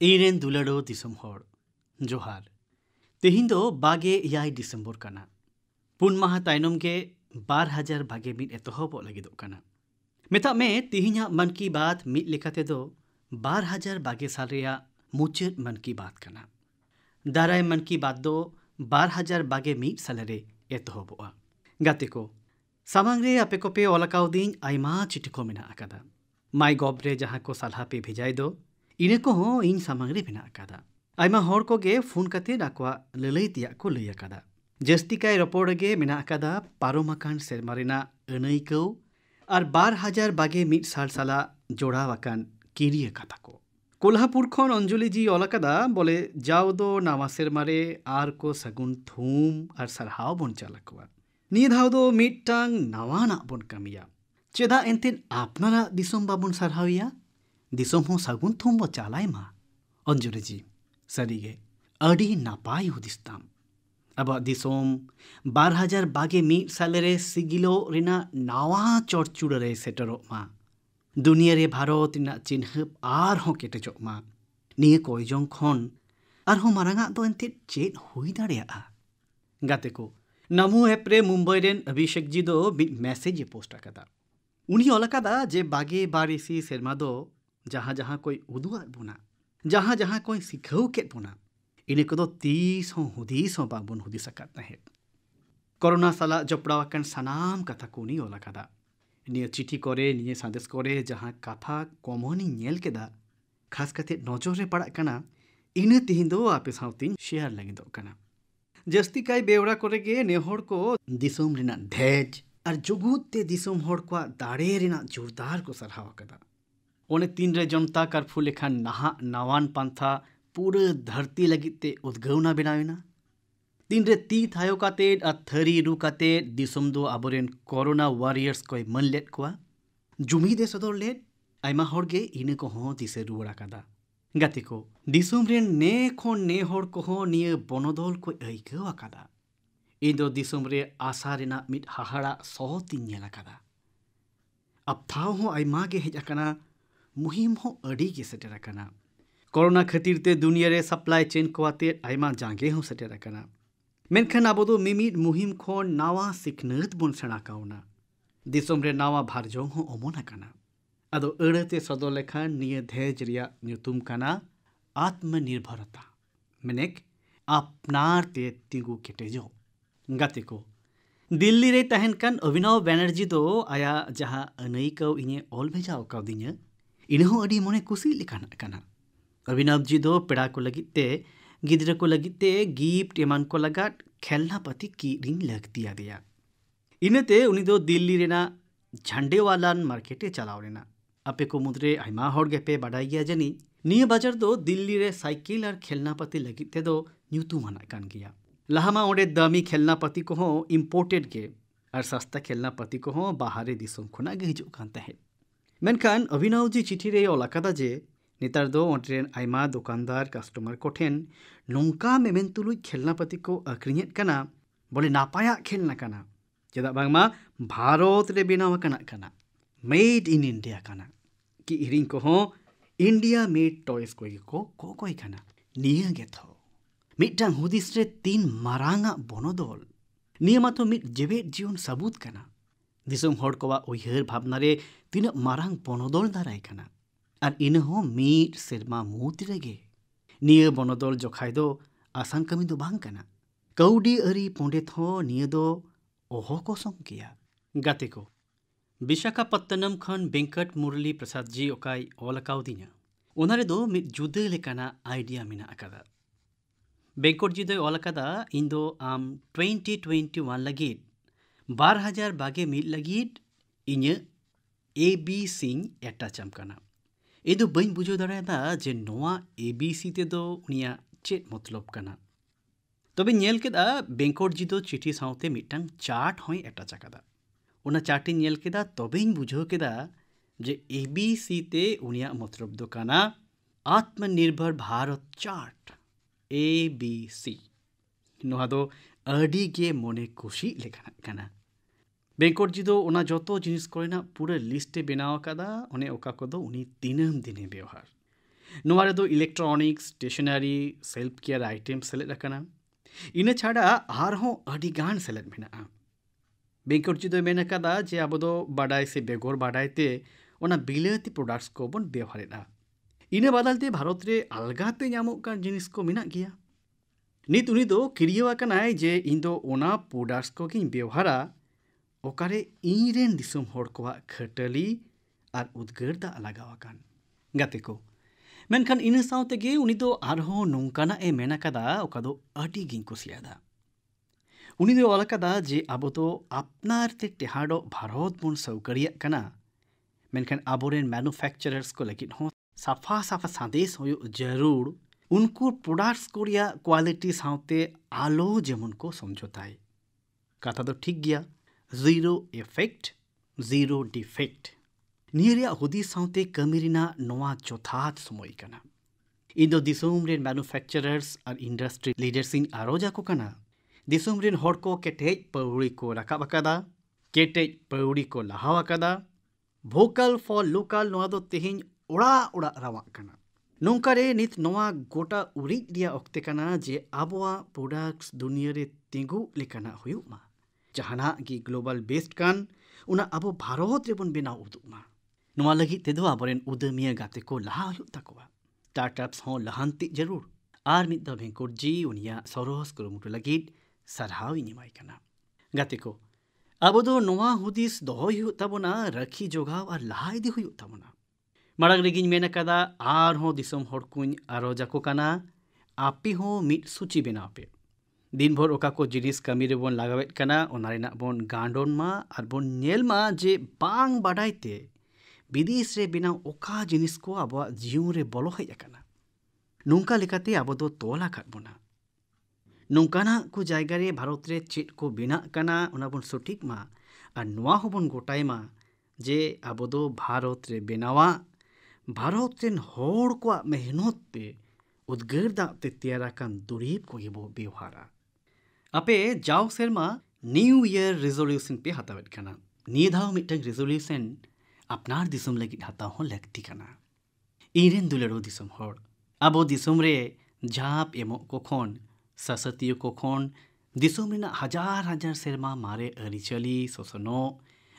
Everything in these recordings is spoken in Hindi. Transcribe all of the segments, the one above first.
ᱤᱧᱨᱮᱱ ᱫᱩᱞᱟᱹᱲᱚ ᱫᱤᱥᱚᱢ ᱦᱚᱲ ᱡᱚᱦᱟᱨ ᱛᱮᱦᱮᱧ ᱫᱚ ᱵᱟᱜᱮ ᱮᱭᱟᱭ ᱰᱤᱥᱮᱢᱵᱚᱨ ᱠᱟᱱᱟ ᱯᱩᱱ ᱢᱟᱦᱟ ᱛᱟᱭᱱᱚᱢ ᱜᱮ ᱵᱟᱨ ᱦᱟᱡᱟᱨ ᱵᱟᱜᱮ ᱢᱤᱫ ᱮᱛᱚᱦᱚᱵᱚᱜ ᱞᱟᱹᱜᱤᱫᱚᱜ ᱠᱟᱱᱟ ᱢᱮᱛᱟᱜ ᱢᱮ ᱛᱮᱦᱮᱧᱟᱜ ᱢᱚᱱ ᱠᱤ ᱵᱟᱛ ᱢᱤᱫ ᱞᱮᱠᱟᱛᱮᱫᱚ ᱵᱟᱨ ᱦᱟᱡᱟᱨ ᱵᱟᱜᱮ ᱥᱟᱞ ᱨᱮᱭᱟᱜ ᱢᱩᱪᱟᱹᱫ ᱢᱚᱱ ᱠᱤ ᱵᱟᱛ ᱠᱟᱱᱟ ᱫᱟᱨᱟᱭ ᱢᱚᱱ ᱠᱤ ᱵᱟᱛ ᱫᱚ ᱵᱟᱨ ᱦᱟᱡᱟᱨ ᱵᱟᱜᱮ ᱢᱤᱫ ᱥᱟᱞᱨᱮ ᱮᱛᱚᱦᱚᱵᱚᱜᱼᱟ ᱜᱟᱛᱮ ᱠᱚ ᱥᱟᱢᱟᱝ ᱨᱮ ᱟᱯᱮ ᱠᱚᱯᱮ ᱚᱞ ᱟᱠᱟᱣᱫᱤᱧ ᱟᱭᱢᱟ ᱪᱤᱴᱷᱤ ᱠᱚ ᱢᱮᱱᱟᱜ ᱟᱠᱟᱫᱟ ᱢᱟᱭ ᱜᱚᱵ ᱨᱮ ᱡᱟᱦᱟᱸ ᱠᱚ ᱥᱟᱞᱦᱟ ᱯᱮ ᱵᱷᱮᱡᱟᱭ ᱫᱚ ᱤᱱᱟᱹ ᱠᱚᱦᱚᱸ ᱤᱧ ᱥᱟᱢᱟᱝ ᱨᱮ ᱢᱮᱱᱟᱜ ᱟᱠᱟᱫᱟ ᱟᱭᱢᱟ ᱦᱚᱲ ᱠᱚᱜᱮ ᱯᱷᱳᱱ ᱠᱟᱛᱮᱫ ᱟᱠᱚᱣᱟᱜ ᱞᱟᱹᱞᱟᱹᱭ ᱛᱮᱭᱟᱜ ᱠᱚ ᱞᱟᱹᱭ ᱟᱠᱟᱫᱟ ᱡᱟᱹᱥᱛᱤ ᱠᱟᱭ ᱨᱚᱯᱚᱲ ᱨᱮᱜᱮ ᱢᱮᱱᱟᱜ ᱟᱠᱟᱫᱟ ᱯᱟᱨᱚᱢ ᱟᱠᱟᱱ ᱥᱮᱨᱢᱟ ᱨᱮᱱᱟᱜ ᱟᱹᱱᱟᱹᱭᱠᱟᱹᱣ ᱟᱨ ᱵᱟᱨ ᱦᱟᱡᱟᱨ ᱵᱟᱜᱮ ᱢᱤᱫ ᱥᱟᱞ ᱥᱟᱞᱟᱜ ᱡᱚᱲᱟᱣ ᱟᱠᱟᱱ ᱠᱤᱨᱤᱭᱟᱹ ᱠᱟᱛᱷᱟ ᱠᱚ कोल्हापुर खन अंजलि जी ऑल बोले जाओ दो नावा सेरमारे आर को सगुन थूम और सारहाव बन चालकवा निये धाव दो मिटटांग नावाना बन कमिया चेदा एनते अपनारा दिसम बाबन सारहाविया ᱫᱤᱥᱚᱢ ᱦᱚᱸ ᱥᱟᱹᱜᱩᱱ ᱛᱷᱩᱢ ᱵᱚ ᱪᱟᱞᱟᱭ ᱢᱟ ᱚᱧᱡᱚᱞᱤᱡᱤ ᱥᱟᱹᱨᱤᱜᱮ ᱟᱹᱰᱤ ᱱᱟᱯᱟᱭ ᱦᱩᱫᱤᱥ ᱛᱟᱢ ᱟᱵᱚᱣᱟᱜ ᱫᱤᱥᱚᱢ ᱵᱟᱨ ᱦᱟᱡᱟᱨ ᱵᱟᱜᱮ ᱢᱤᱫ ᱥᱟᱞᱮᱨᱮ ᱥᱤᱜᱤᱞᱚᱜ ᱨᱮᱱᱟᱜ ᱱᱟᱣᱟ ᱪᱚᱲᱪᱩᱲᱟᱹ ᱨᱮ ᱥᱮᱴᱮᱨᱚᱜ ᱢᱟ ᱫᱩᱱᱤᱭᱟᱹ ᱨᱮ ᱵᱷᱟᱨᱚᱛ ᱨᱮᱱᱟᱜ ᱪᱤᱱᱦᱟᱹᱯ ᱟᱨᱦᱚᱸ ᱠᱮᱴᱮᱡᱚᱜ ᱢᱟ ᱱᱤᱭᱟᱹ ᱠᱚᱭᱡᱚᱝ ᱠᱷᱚᱱ ᱟᱨᱦᱚᱸ ᱢᱟᱨᱟᱝᱟᱜ ᱫᱚ ᱮᱱᱛᱮᱫ ᱪᱮᱫ ᱦᱩᱭ ᱫᱟᱲᱮᱭᱟᱜᱼᱟ ᱜᱟᱛᱮ ᱠᱚ ᱱᱟᱢᱩ ᱮᱯ ᱨᱮ ᱢᱩᱢᱵᱟᱭ ᱨᱮᱱ ᱚᱵᱷᱤᱥᱮᱠ ᱡᱤ ᱫᱚ ᱢᱤᱫ ᱢᱮᱥᱮᱡᱽ ᱮ ᱯᱳᱥᱴ ᱟᱠᱟᱫᱟ ᱩᱱᱤ ᱚᱞ ᱟᱠᱟᱫᱟ ᱡᱮ ᱵᱟᱜᱮ ᱵᱟᱨ ᱤᱥᱤ ᱥᱮᱨᱢᱟ ᱫᱚ जहाँ जहाँ कोई उदुआर बोना जहाँ जहाँ कोई सिखाऊ के बोना इन्हें को तीस हों हुदीस हों कोरोना साला जपड़ावकन सनाम कथा को ओला कदा निये चिठी करे निये संदेश करे जहाँ कथा कमोनी नियल के खास करते नजर रे पड़ा कना इन्हें तीन दो आप शेयर लगे जस्ती काई बेवड़ा करे के को दिसोम ढेज और जुगुत्ते दिसोम होड़ जोरदार को सारा ᱚᱱᱮ ᱛᱤᱱᱨᱮ ᱡᱚᱱᱚᱛᱟ ᱠᱟᱨᱯᱷᱩ ᱞᱮᱠᱷᱟᱱ ᱱᱟᱦᱟᱜ ᱱᱟᱣᱟᱱ ᱯᱟᱱᱛᱷᱟ ᱯᱩᱨᱟᱹ ᱫᱷᱟᱹᱨᱛᱤ ᱞᱟᱹᱜᱤᱫ ᱛᱮ ᱩᱫᱽᱜᱟᱹᱣᱱᱟ ᱵᱮᱱᱟᱣᱮᱱᱟ ᱛᱤᱱᱨᱮ ᱛᱤ ᱛᱷᱟᱭᱚ ᱠᱟᱛᱮᱫ ᱟᱨ ᱛᱷᱟᱹᱨᱤ ᱨᱩ ᱠᱟᱛᱮᱫ ᱫᱤᱥᱚᱢ ᱫᱚ ᱟᱵᱚᱨᱮᱱ ᱠᱚᱨᱳᱱᱟ ᱳᱣᱟᱨᱤᱭᱟᱨᱥ ᱠᱚᱭ ᱢᱟᱹᱱ ᱞᱮᱫ ᱠᱚᱣᱟ ᱡᱩᱢᱤᱫᱮ ᱥᱚᱫᱚᱨ ᱞᱮᱫ ᱟᱭᱢᱟ ᱦᱚᱲᱜᱮ ᱤᱱᱟᱹ ᱠᱚᱦᱚᱸ ᱫᱤᱥᱟᱹ ᱨᱩᱣᱟᱹᱲ ᱟᱠᱟᱫᱟ ᱜᱟᱛᱮ ᱠᱚ ᱫᱤᱥᱚᱢ ᱨᱮᱱ ᱱᱮ ᱠᱷᱚᱱ ᱱᱮ ᱦᱚᱲ ᱠᱚᱦᱚᱸ ᱱᱤᱭᱟᱹ ᱵᱚᱱᱚᱫᱚᱞ ᱠᱚ ᱟᱹᱭᱠᱟᱹᱣ ᱟᱠᱟᱫᱟ ᱤᱧ ᱫᱚ ᱫᱤᱥᱚᱢ ᱨᱮ ᱟᱥᱟ ᱨᱮᱱᱟᱜ ᱢᱤᱫ ᱦᱟᱦᱟᱲᱟᱜ ᱥᱚᱦᱚᱛᱤᱧ ᱧᱮᱞ ᱟᱠᱟᱫᱟ ᱟᱯᱛᱷᱟᱣ ᱦᱚᱸ ᱟᱭᱢᱟ ᱜᱮ ᱦᱮᱡ ᱟᱠᱟᱱᱟ मुहिम हो अड़ी के सेटेर करोना खातिर ते दुनिया रे सप्लाई चेन को आते आयमा जांगे हो सेटेर करना मेनखन अब दो मिमिट मुहिम को नावा सिखनत बन सड़ा काउना दिसम रे नावा भार जों हो ओमोना कना अदो अड़ते सदो लेखन निये धैर्य रिया न्यूतम कना आत्मनिर्भरता मेनेक अपनार ते तिगु केटे जो गति को दिल्ली रे तहन कन अभिनव बनर्जी दो आया जहां अनैकव इने ऑल भेजा ओकाउ ᱤᱱᱟᱹᱦᱚᱸ ᱟᱹᱰᱤ ᱢᱚᱱᱮ ᱠᱩᱥᱤ ᱞᱮᱠᱟᱱᱟᱜ ᱠᱟᱱᱟ ᱚᱵᱷᱤᱱᱚᱵ ᱡᱤ ᱫᱚ ᱯᱮᱲᱟ ᱠᱚ ᱞᱟᱹᱜᱤᱫ ᱛᱮ ᱜᱤᱫᱽᱨᱟᱹ ᱠᱚ ᱞᱟᱹᱜᱤᱫ ᱛᱮ ᱜᱤᱯᱴ ᱮᱢᱟᱱ ᱠᱚ ᱞᱟᱜᱟᱫ ᱠᱷᱮᱞᱱᱟ ᱯᱟᱹᱛᱤ ᱠᱤᱨᱤᱧ ᱞᱟᱹᱠᱛᱤ ᱟᱫᱮᱭᱟ ᱤᱱᱟᱹᱛᱮ ᱩᱱᱤ ᱫᱚ ᱫᱤᱞᱞᱤ ᱨᱮᱱᱟᱜ ᱡᱷᱟᱸᱰᱮᱣᱟᱞᱟᱱ ᱢᱟᱨᱠᱮᱴᱮ ᱪᱟᱞᱟᱣ ᱞᱮᱱᱟ ᱟᱯᱮ ᱠᱚ ᱢᱩᱫᱽᱨᱮ ᱟᱭᱢᱟ ᱦᱚᱲ ᱜᱮᱯᱮ ᱵᱟᱰᱟᱭ ᱜᱮᱭᱟ ᱡᱟᱹᱱᱤᱡ ᱱᱤᱭᱟᱹ ᱵᱟᱡᱟᱨ ᱫᱚ ᱫᱤᱞᱞᱤ ᱨᱮ ᱥᱟᱭᱠᱮᱞ ᱟᱨ ᱠᱷᱮᱞᱱᱟ ᱯᱟᱹᱛᱤ ᱞᱟᱹᱜᱤᱫ ᱛᱮᱫᱚ ᱧᱩᱛᱩᱢᱟᱱᱟᱜ ᱠᱟᱱ ᱜᱮᱭᱟ ᱞᱟᱦᱟᱢᱟ ᱚᱸᱰᱮ ᱫᱟᱹᱢᱤ ᱠᱷᱮᱞᱱᱟ ᱯᱟᱹᱛᱤ ᱠᱚᱦᱚᱸ ᱤᱢᱯᱳᱨᱴᱮᱰ ᱜᱮ ᱟᱨ ᱥᱟᱥᱛᱟ ᱠᱷᱮᱞᱱᱟ ᱯᱟᱹᱛᱤ ᱠᱚᱦᱚᱸ ᱵᱟᱦᱨᱮ ᱫᱤᱥᱚᱢ ᱠᱷᱚᱱᱟᱜ ᱜᱮ ᱦᱤᱡᱩᱜ ᱠᱟᱱ ᱛᱟᱦᱮᱸᱫ मेखान अभिनव जी चिठीर ओलाका जे नेतार दो ओटेन आइमा दुकानदार कस्टमर कोठेन नौका मेमें तुलु खेलना पति को अक्रिंगेट कना बोले नापाया खेलना कना चेदा बांगमा भारत रे बिनावा कना कना मेड इन इंडिया कना कि इरिंग को हो इंडिया मेड टॉयस को को को कोई कना निया गे थो मिटा हुदिस रे तीन मारांगा बोनोदोल निया मातो मिट जेबे जीवन सबूत कना ᱫᱤᱥᱚᱢ ᱦᱚᱲ ᱠᱚᱣᱟᱜ ᱩᱭᱦᱟᱹᱨ ᱵᱷᱟᱵᱽᱱᱟ ᱨᱮ ᱛᱤᱱᱟᱹᱜ ᱢᱟᱨᱟᱝ ᱵᱚᱱᱚᱫᱚᱞ ᱫᱟᱨᱟᱭ ᱠᱟᱱᱟ ᱟᱨ ᱤᱱᱟᱹ ᱦᱚᱸ ᱢᱤᱫ ᱥᱮᱨᱢᱟ ᱢᱩᱫᱽ ᱨᱮᱜᱮ ᱱᱤᱭᱟᱹ ᱵᱚᱱᱚᱫᱚᱞ ᱡᱚᱠᱷᱟᱭ ᱫᱚ ᱟᱥᱟᱱ ᱠᱟᱹᱢᱤ ᱫᱚ ᱵᱟᱝ ᱠᱟᱱᱟ ᱠᱟᱹᱣᱰᱤ ᱟᱹᱨᱤ ᱯᱚᱸᱰᱮᱛ ᱦᱚᱸ ᱱᱤᱭᱟᱹ ᱫᱚ ᱚᱦᱚ ᱠᱚ ᱥᱚᱝ ᱠᱮᱭᱟ ᱜᱟᱛᱮ ᱠᱚ ᱵᱤᱥᱟᱠᱷᱟᱯᱚᱛᱛᱚᱱᱚᱢ ᱠᱷᱚᱱ ᱵᱮᱝᱠᱚᱴ ᱢᱩᱨᱞᱤ ᱯᱨᱚᱥᱟᱫᱽ ᱡᱤ ᱚᱠᱟᱭ ᱚᱞ ᱟᱠᱟᱣᱫᱤᱧᱟ ᱚᱱᱟ ᱨᱮᱫᱚ ᱢᱤᱫ ᱡᱩᱫᱟᱹ ᱞᱮᱠᱟᱱᱟᱜ ᱟᱭᱰᱤᱭᱟ ᱢᱮᱱᱟᱜ ᱟᱠᱟᱫᱟ ᱵᱮᱝᱠᱚᱴ ᱡᱤ ᱫᱚᱭ ᱚᱞ ᱟᱠᱟᱫᱟ ᱤᱧ ᱫᱚ ᱟᱢ ᱴᱩᱭᱮᱱᱴᱤ ᱴᱩᱭᱮᱱᱴᱤ ᱚᱣᱟᱱ ᱞᱟᱹᱜᱤᱫ ᱵᱟᱨ ᱦᱟᱡᱟᱨ ᱵᱟᱜᱮ ᱢᱤᱫ ᱞᱟᱹᱜᱤᱫ ᱤᱧᱟᱹᱜ ᱮ ᱵᱤ ᱥᱤᱧ ᱮᱴᱟᱪ ᱟᱢ ᱠᱟᱱᱟ ᱤᱧ ᱫᱚ ᱵᱟᱹᱧ ᱵᱩᱡᱷᱟᱹᱣ ᱫᱟᱲᱮᱭᱟᱫᱟ ᱡᱮ ᱱᱚᱣᱟ ᱮ ᱵᱤ ᱥᱤ ᱛᱮᱫᱚ ᱩᱱᱤᱭᱟᱜ ᱪᱮᱫ ᱢᱚᱛᱞᱚᱵ ᱠᱟᱱᱟ ᱛᱚᱵᱮᱧ ᱧᱮᱞ ᱠᱮᱫᱟ ᱵᱮᱝᱠᱚᱴᱡᱤ ᱫᱚ ᱪᱤᱴᱷᱤ ᱥᱟᱶᱛᱮ ᱢᱤᱫᱴᱟᱝ ᱪᱟᱴ ᱦᱚᱸᱭ ᱮᱴᱟᱪ ᱟᱠᱟᱫᱟ ᱚᱱᱟ ᱪᱟᱴᱤᱧ ᱧᱮᱞ ᱠᱮᱫᱟ ᱛᱚᱵᱮᱧ ᱵᱩᱡᱷᱟᱹᱣ ᱠᱮᱫᱟ ᱡᱮ ᱮ ᱵᱤ ᱥᱤ ᱛᱮ ᱩᱱᱤᱭᱟᱜ ᱢᱚᱛᱞᱚᱵ ᱫᱚ ᱠᱟᱱᱟ ᱟᱛᱢᱚᱱᱤᱨᱵᱷᱚᱨ ᱵᱷᱟᱨᱚᱛ ᱪᱟᱴ ए बी सी ᱱᱚᱣᱟ ᱫᱚ अड़ी मने खुशी लेखान बेंकट जी दो उना जोतो जिनिस कोरेना पूरा लिस्टे बनाव कदा उन्हें ओका को दो उन्हीं तीनम दिने व्यवहार नोवारे दो electronics stationery self care item select रखना इन छाड़ा आर हो अड़ी गान सेलेक्ट मेना बेंकट जी दो मेना कदा जे अब दो बाडाय से बेगोर बाडाय ते उना बिलाती प्रोडक्ट्स को बन व्यवहारेदा इन बदलते भारत रे अलगाते नामक जिनिस को मेना गया नित उन दो जे इन प्रोडक्ट्स को व्यवहारा ओकारे इन को खटली और उदगर दा लगावा गाते को मेनखान इन साथ गे उनी दो जे अब तो अपनारे ते टेहाडो भारत बन सौकरिया कना मेनखान आबोरेन को लगिन साफा साफा संदेश जरूर उनको प्रोडक्ट्स को क्वालिटी साथे आलो जेमन को समझौता कथा तो ठीक गया जीरो इफेक्ट जीरो डिफेक्ट निया हुदी साथे कमी जथात समय इंदो दिसम रेन और इंडस्ट्री लीडर्स इन आरोजा को कना दिसम केटे पौड़ी को रखा वकादा केटे पौड़ी को लहा वकादा फॉर लोकल नवा दो तेहिं ᱱᱚᱝᱠᱟᱨᱮ ᱱᱤᱛ ᱱᱚᱣᱟ ᱜᱚᱴᱟ ᱩᱨᱤᱡ ᱨᱮᱭᱟᱜ ᱚᱠᱛᱮ ᱠᱟᱱᱟ ᱡᱮ ᱟᱵᱚᱣᱟᱜ ᱯᱨᱚᱰᱟᱠᱴᱥ ᱫᱩᱱᱤᱭᱟᱹᱨᱮ ᱛᱤᱸᱜᱩᱜ ᱞᱮᱠᱟᱱᱟᱜ ᱦᱩᱭᱩᱜ ᱢᱟ ᱡᱟᱦᱟᱱᱟᱜ ᱜᱮ ᱜᱞᱳᱵᱟᱞ ᱵᱮᱥᱴ ᱠᱟᱱ ᱚᱱᱟ ᱟᱵᱚ ᱵᱷᱟᱨᱚᱛ ᱨᱮᱵᱚᱱ ᱵᱮᱱᱟᱣ ᱩᱫᱩᱜ ᱢᱟ ᱱᱚᱣᱟ ᱞᱟᱹᱜᱤᱫ ᱛᱮᱫᱚ ᱟᱵᱚᱨᱮᱱ ᱩᱫᱟᱹᱢᱤᱭᱟᱹ ᱜᱟᱛᱮ ᱠᱚ ᱞᱟᱦᱟ ᱦᱩᱭᱩᱜ ᱛᱟᱠᱚᱣᱟ ᱥᱴᱟᱨᱴᱟᱯᱥ ᱦᱚᱸ ᱞᱟᱦᱟᱱᱛᱤ ᱡᱟᱹᱨᱩᱲ ᱟᱨ ᱢᱤᱫ ᱫᱷᱟᱣ ᱵᱷᱮᱝᱠᱚᱴᱡᱤ ᱩᱱᱤᱭᱟᱜ ᱥᱚᱨᱚᱥ ᱠᱩᱨᱩᱢᱩᱴᱩ ᱞᱟᱹᱜᱤᱫ ᱥᱟᱨᱦᱟᱣᱤᱧ ᱮᱢᱟᱭ ᱠᱟᱱᱟ ᱜᱟᱛᱮ ᱠᱚ ᱟᱵᱚ ᱫᱚ ᱱᱚᱣᱟ ᱦᱩᱫᱤᱥ ᱫᱚᱦᱚᱭ ᱦᱩᱭᱩᱜ ᱛᱟᱵᱚᱱᱟ ᱨᱟᱹᱠᱷᱤ ᱡᱚᱜᱟᱣ ᱟᱨ ᱞᱟᱦᱟ ᱤᱫᱤ ᱦᱩᱭᱩᱜ ᱛᱟᱵᱚᱱᱟ ᱢᱟᱲᱟᱝ ᱨᱮᱜᱤᱧ ᱢᱮᱱ ᱟᱠᱟᱫᱟ ᱟᱨᱦᱚᱸ ᱫᱤᱥᱚᱢ ᱦᱚᱲ ᱠᱚᱧ ᱟᱨᱚᱡ ᱟᱠᱚ ᱠᱟᱱᱟ ᱟᱯᱮ ᱦᱚᱸ ᱢᱤᱫ ᱥᱩᱪᱤ ᱵᱮᱱᱟᱣ ᱯᱮ दिन भर ओका को जिनिस कमी रेबन लगावेद कना ओना रेना बन गांडन मा आर बन नेल मा जे बांग बाडाइते विदेश रे बिना ओका जिनिस को आबवा जीवन रे बोलो हेज अकना नोंका लेकाते आबो दो तोला काट बना नोंकाना को जायगा रे भारत रे चेद को बिना कना ओना बन सठीक मा आर नोआ होबन गोटाय मा जे आबो दो भारत रे बेनावा ᱵᱷᱟᱨᱚᱛ ᱨᱮᱱ ᱦᱚᱲ ᱠᱚᱣᱟᱜ ᱢᱮᱦᱱᱚᱛ ᱛᱮ ᱩᱫᱽᱜᱟᱹᱨ ᱫᱟᱜ ᱛᱮ ᱛᱮᱭᱟᱨ ᱟᱠᱟᱱ ᱫᱩᱨᱤᱵ ᱠᱚᱜᱮ ᱵᱚ ᱵᱮᱣᱦᱟᱨᱟ ᱟᱯᱮ ᱡᱟᱣ ᱥᱮᱨᱢᱟ ᱱᱤᱭᱩ ᱤᱭᱟᱨ ᱨᱮᱡᱚᱞᱤᱭᱩᱥᱚᱱ ᱯᱮ ᱦᱟᱛᱟᱣᱮᱫ ᱠᱟᱱᱟ ᱱᱤᱭᱟᱹ ᱫᱷᱟᱣ ᱢᱤᱫᱴᱟᱝ ᱨᱮᱡᱚᱞᱤᱭᱩᱥᱚᱱ ᱟᱯᱱᱟᱨ ᱫᱤᱥᱚᱢ ᱞᱟᱹᱜᱤᱫ ᱦᱟᱛᱟᱣ ᱦᱚᱸ ᱞᱟᱹᱠᱛᱤ ᱠᱟᱱᱟ ᱤᱧᱨᱮᱱ ᱫᱩᱞᱟᱹᱲᱚ ᱫᱤᱥᱚᱢ ᱦᱚᱲ ᱟᱵᱚ ᱫᱤᱥᱚᱢ ᱨᱮ ᱡᱷᱟᱯ ᱮᱢᱚᱜ ᱠᱚ ᱠᱷᱚᱱ ᱥᱟᱥᱟᱛᱤᱭᱟᱹ ᱠᱚ ᱠᱷᱚᱱ ᱫᱤᱥᱚᱢ ᱨᱮᱱᱟᱜ ᱦᱟᱡᱟᱨ ᱦᱟᱡᱟᱨ ᱥᱮᱨᱢᱟ ᱢᱟᱨᱮ ᱟᱹᱨᱤᱪᱟᱹᱞᱤ ᱥᱚᱥᱚᱱᱚᱜ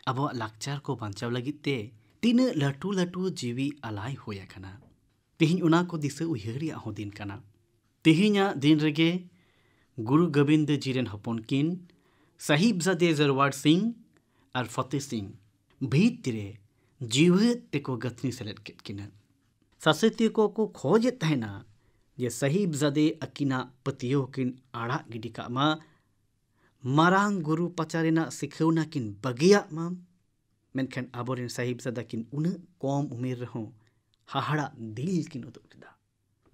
ᱟᱵᱚᱣᱟᱜ ᱞᱟᱠᱪᱟᱨ ᱠᱚ ᱵᱟᱧᱪᱟᱣ ᱞᱟᱹᱜᱤᱫ ᱛᱮ तीन लाटू लटू जीवी अलाई होया कना तेहिन उना को दिशा उहरिया हो दिन कना तेहिना दिन रगे गुरु गोविंद जी रेन हपन किन साहिबजादे जरवाड़ सिंह और फतेह सिंह भीत रे जीवे तेको गथनी सेलेद केद किना सासेती को को खोजे तहना जे साहिबजादे अकिना पतियो किन आड़ा गिडी मा मारांग गुरु पचारेना सिखवना किन बगिया माम मेखें अब साहिबजादा किन उन कम उमेर रहो हाहाड़ा दिल कि उदा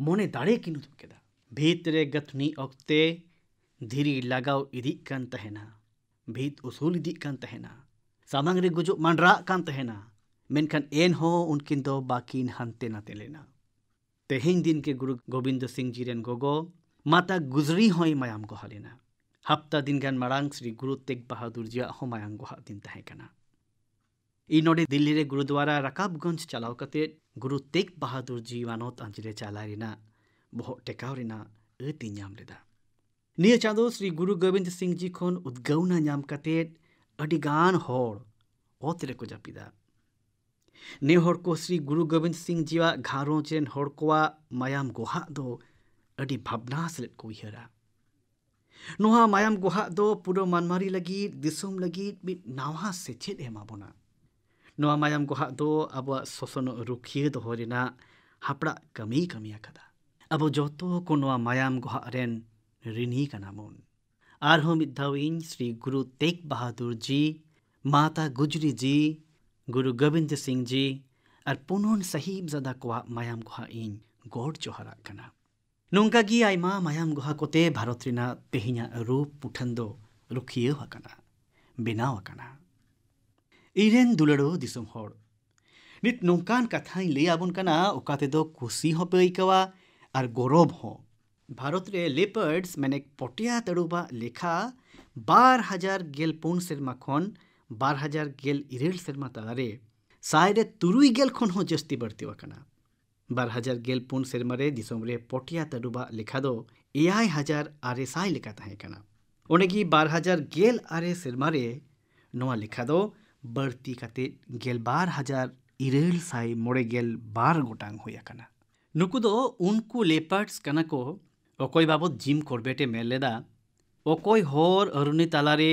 मने दड़े कि उदा भीतरे गथनी अक्ते धीरी लगाव इदना भित उसूल इदना सामांगे गुजु मांडरागना मेखान एन हो उनकिन दो बाकी हानते नाते लेना तेहन दिन के गुरु गोविंद सिंह जी गगो माता गुजरी हई मायाम गहा हप्ता दिन गान मारांग श्री गुरु तेग बहादुर जी मायाम गहा दिन तहकना इन्होंने दिल्ली रे गुरुद्वारा रकाबगंज चलाव कते गुरु तेग बहादुर जी वानोत अंजरे चाला रेना बहुत टेकाव रेना अति न्याम लेदा निय चांदो श्री गुरु गोविंद सिंह जी खोन उद्गौना न्याम कते अड़ी गान होड़ ओतरे को जापिदा ने होड़ को श्री गुरु गोविंद सिंह जीवा घारो चेन होड़ कोवा मायाम गोहा दो अड़ी भावना सलेट को उहरा ᱱᱚᱣᱟ ᱢᱟᱭᱟᱢ ᱜᱚᱦᱟᱜ ᱫᱚ ᱯᱩᱨᱟᱹ ᱢᱟᱱᱢᱟᱨᱤ ᱞᱟᱹᱜᱤᱫ ᱫᱤᱥᱚᱢ नावा से छेद हेमा बोना ᱱᱚᱣᱟ ᱢᱟᱭᱟᱢ ᱜᱚᱦᱟᱜ ᱫᱚ ᱟᱵᱚᱣᱟᱜ ᱥᱚᱥᱚᱱ ᱨᱩᱠᱷᱤᱭᱟᱹ ᱫᱚᱦᱚ ᱨᱮᱱᱟᱜ ᱦᱟᱯᱲᱟᱜ ᱠᱟᱹᱢᱤᱭ ᱠᱟᱹᱢᱤ ᱟᱠᱟᱫᱟ ᱟᱵᱚ ᱡᱚᱛᱚ ᱠᱚ ᱱᱚᱣᱟ ᱢᱟᱭᱟᱢ ᱜᱚᱦᱟᱜ ᱨᱮᱱ ᱨᱤᱱᱤ ᱠᱟᱱᱟ ᱵᱚᱱ ᱟᱨᱦᱚᱸ ᱢᱤᱫ ᱫᱷᱟᱣ ᱤᱧ ᱥᱨᱤ ᱜᱩᱨᱩ ᱛᱮᱜᱽ ᱵᱟᱦᱟᱫᱩᱨ ᱡᱤ ᱢᱟᱛᱟ ᱜᱩᱡᱽᱨᱤ ᱡᱤ ᱜᱩᱨᱩ ᱜᱳᱵᱤᱱᱫ ᱥᱤᱝ ᱡᱤ ᱟᱨ ᱯᱩᱱᱩᱱ ᱥᱟᱦᱤᱵᱡᱟᱫᱟ ᱠᱚᱣᱟᱜ ᱢᱟᱭᱟᱢ ᱜᱚᱦᱟᱜ ᱤᱧ ᱜᱚᱰ ᱡᱚᱦᱟᱨᱟᱜ ᱠᱟᱱᱟ ᱱᱚᱝᱠᱟ ᱜᱮ ᱟᱭᱢᱟ ᱢᱟᱭᱟᱢ ᱜᱚᱦᱟ ᱠᱚᱛᱮ ᱵᱷᱟᱨᱚᱛ ᱨᱮᱱᱟᱜ ᱛᱮᱦᱮᱧᱟᱜ ᱨᱩᱯ ᱯᱩᱴᱷᱟᱹᱱ ᱫᱚ ᱨᱩᱠᱷᱤᱭᱟᱹᱣ ᱟᱠᱟᱱᱟ ᱵᱮᱱᱟᱣ ᱟᱠᱟᱱᱟ ᱤᱧᱨᱮᱱ ᱫᱩᱞᱟᱹᱲᱚ ᱫᱤᱥᱚᱢ ᱦᱚᱲ ᱱᱤᱛ ᱱᱚᱝᱠᱟᱱ ᱠᱟᱛᱷᱟᱧ ᱞᱟᱹᱭ ᱟᱵᱚᱱ ᱠᱟᱱᱟ ᱚᱠᱟ ᱛᱮᱫᱚ ᱠᱩᱥᱤ ᱦᱚᱸᱯᱮ ᱟᱹᱭᱠᱟᱹᱣᱟ ᱟᱨ ᱜᱚᱨᱚᱵ ᱦᱚᱸ ᱵᱷᱟᱨᱚᱛ ᱨᱮ ᱞᱮᱯᱟᱨᱰᱥ ᱢᱮᱱᱮ ᱯᱚᱴᱮᱭᱟ ᱛᱟᱹᱲᱩᱵᱟᱜ ᱞᱮᱠᱷᱟ ᱵᱟᱨ ᱦᱟᱡᱟᱨ ᱜᱮᱞ ᱯᱩᱱ ᱥᱮᱨᱢᱟ ᱠᱷᱚᱱ ᱵᱟᱨ ᱦᱟᱡᱟᱨ ᱜᱮᱞ ᱤᱨᱟᱹᱞ ᱥᱮᱨᱢᱟ ᱛᱟᱞᱟᱨᱮ ᱥᱟᱭᱨᱮ ᱛᱩᱨᱩᱭ ᱜᱮᱞ ᱠᱷᱚᱱ ᱦᱚᱸ ᱡᱟᱹᱥᱛᱤ ᱵᱟᱹᱲᱛᱤ ᱟᱠᱟᱱᱟ ᱵᱟᱨ ᱦᱟᱡᱟᱨ ᱜᱮᱞ ᱯᱩᱱ ᱥᱮᱨᱢᱟ ᱨᱮ ᱫᱤᱥᱚᱢ ᱨᱮ ᱯᱚᱴᱮᱭᱟ ᱛᱟᱹᱲᱩᱵᱟᱜ ᱞᱮᱠᱷᱟ ᱫᱚ ᱮᱭᱟᱭ ᱦᱟᱡᱟᱨ ᱟᱨᱮ ᱥᱟᱭ ᱞᱮᱠᱟ ᱛᱟᱦᱮᱸ ᱠᱟᱱᱟ ᱚᱸᱰᱮᱜᱮ ᱵᱟᱨ ᱦᱟᱡᱟᱨ ᱜᱮᱞ ᱟᱨᱮ ᱥᱮᱨᱢᱟ ᱨᱮ ᱱᱚᱣᱟ ᱞᱮᱠᱷᱟ ᱫᱚ बढ़ती कते गेल बार हजार इरेल साई मोड़े गेल बार गोटांग हुई अकना नुकुदो उनको लेपर्ट्स कना को ओकोई बाबत जिम कर बेटे मेलेदा ओकोई होर अरुणी तलारे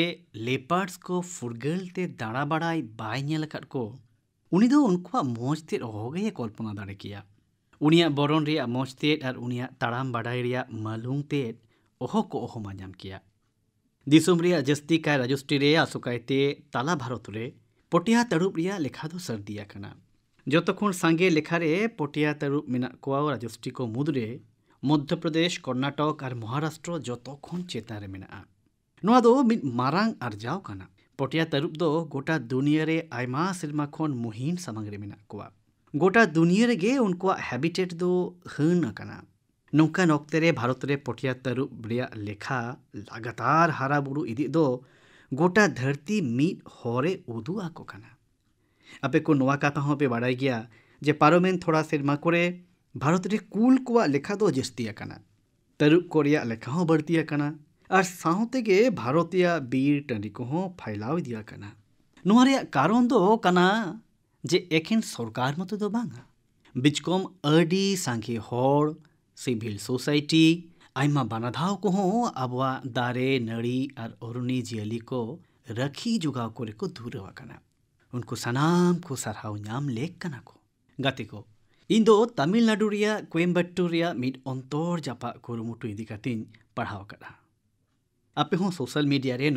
लेपर्ट्स को फुरगल ते दाड़ा बाड़ाई बाय नेल को उनी दो उनको मौज ते हो गए कल्पना दाड़े किया उनिया बरन रिया मौज ते और उनिया ताड़ाम बाड़ाई रिया मालूम ते ओहो को ओहो माजाम किया दिसम जस्ति काय राजस्टि आसकायते तला भारत पटिया तड़ूब लेखा सर्दी जो संगे लेखारे पटिया तड़ूब मे राजस्टि को मुद्रे मध्य प्रदेश कर्नाटक और महाराष्ट्र जो चेतन में मारांग आर्जाव पटिया तरूब दो गोटा दुनिया सेमा खन मुहन सामांग गोटा दुनिया रेगे दो हन ᱱᱚᱝᱠᱟᱱ ᱚᱠᱛᱮ ᱨᱮ ᱵᱷᱟᱨᱚᱛ ᱨᱮ ᱯᱚᱴᱤᱭᱟ ᱛᱟᱹᱨᱩᱵ ᱨᱮᱭᱟᱜ ᱞᱮᱠᱷᱟ ᱞᱟᱜᱟᱛᱟᱨ ᱦᱟᱨᱟᱵᱩᱨᱩ ᱤᱫᱤᱜ ᱫᱚ ᱜᱚᱴᱟ ᱫᱷᱟᱹᱨᱛᱤ ᱢᱤᱫ ᱦᱚᱲᱮ ᱩᱫᱩᱜ ᱟᱠᱚ ᱠᱟᱱᱟ ᱟᱯᱮ ᱠᱚ ᱱᱚᱣᱟ ᱠᱟᱛᱷᱟ ᱦᱚᱸᱯᱮ ᱵᱟᱰᱟᱭ ᱜᱮᱭᱟ ᱡᱮ ᱯᱟᱨᱚᱢᱮᱱ ᱛᱷᱚᱲᱟ ᱥᱮᱨᱢᱟ ᱠᱚᱨᱮ ᱵᱷᱟᱨᱚᱛ ᱨᱮ ᱠᱩᱞ ᱠᱚᱣᱟᱜ ᱞᱮᱠᱷᱟ ᱫᱚ ᱡᱟᱹᱥᱛᱤ ᱟᱠᱟᱱᱟ ᱛᱟᱹᱨᱩᱵ ᱠᱚ ᱨᱮᱭᱟᱜ ᱞᱮᱠᱷᱟ ᱦᱚᱸ ᱵᱟᱹᱲᱛᱤ ᱟᱠᱟᱱᱟ ᱟᱨ ᱥᱟᱶᱛᱮᱜᱮ ᱵᱷᱟᱨᱚᱛ ᱨᱮᱭᱟᱜ ᱵᱤᱨ ᱴᱟᱺᱰᱤ ᱠᱚᱦᱚᱸ ᱯᱷᱟᱭᱞᱟᱣ ᱤᱫᱤ ᱟᱠᱟᱱᱟ ᱱᱚᱣᱟ ᱨᱮᱭᱟᱜ ᱠᱟᱨᱚᱱ ᱫᱚ ᱠᱟᱱᱟ ᱡᱮ ᱮᱠᱷᱮᱱ ᱥᱚᱨᱠᱟᱨ ᱢᱚᱛᱚ ᱫᱚ ᱵᱟᱝᱟ ᱵᱤᱪᱠᱚᱢ ᱟᱹᱰᱤ ᱥᱟᱸᱜᱮ ᱦᱚᱲ सिविल सोसाइटी बना बनाधाव को अब दारे नड़ी और अरुणी जियली को रखी जुगाव करे को दूर वाकना उनको सनाम को सरहाव नाम लेख को गति को इन दो तमिलनाडु रिया कोयम्बटूर रिया मिड अंतर जापा कुरुमुटु इदि कतिन पढ़ाव आपे हो सोशल मीडिया रे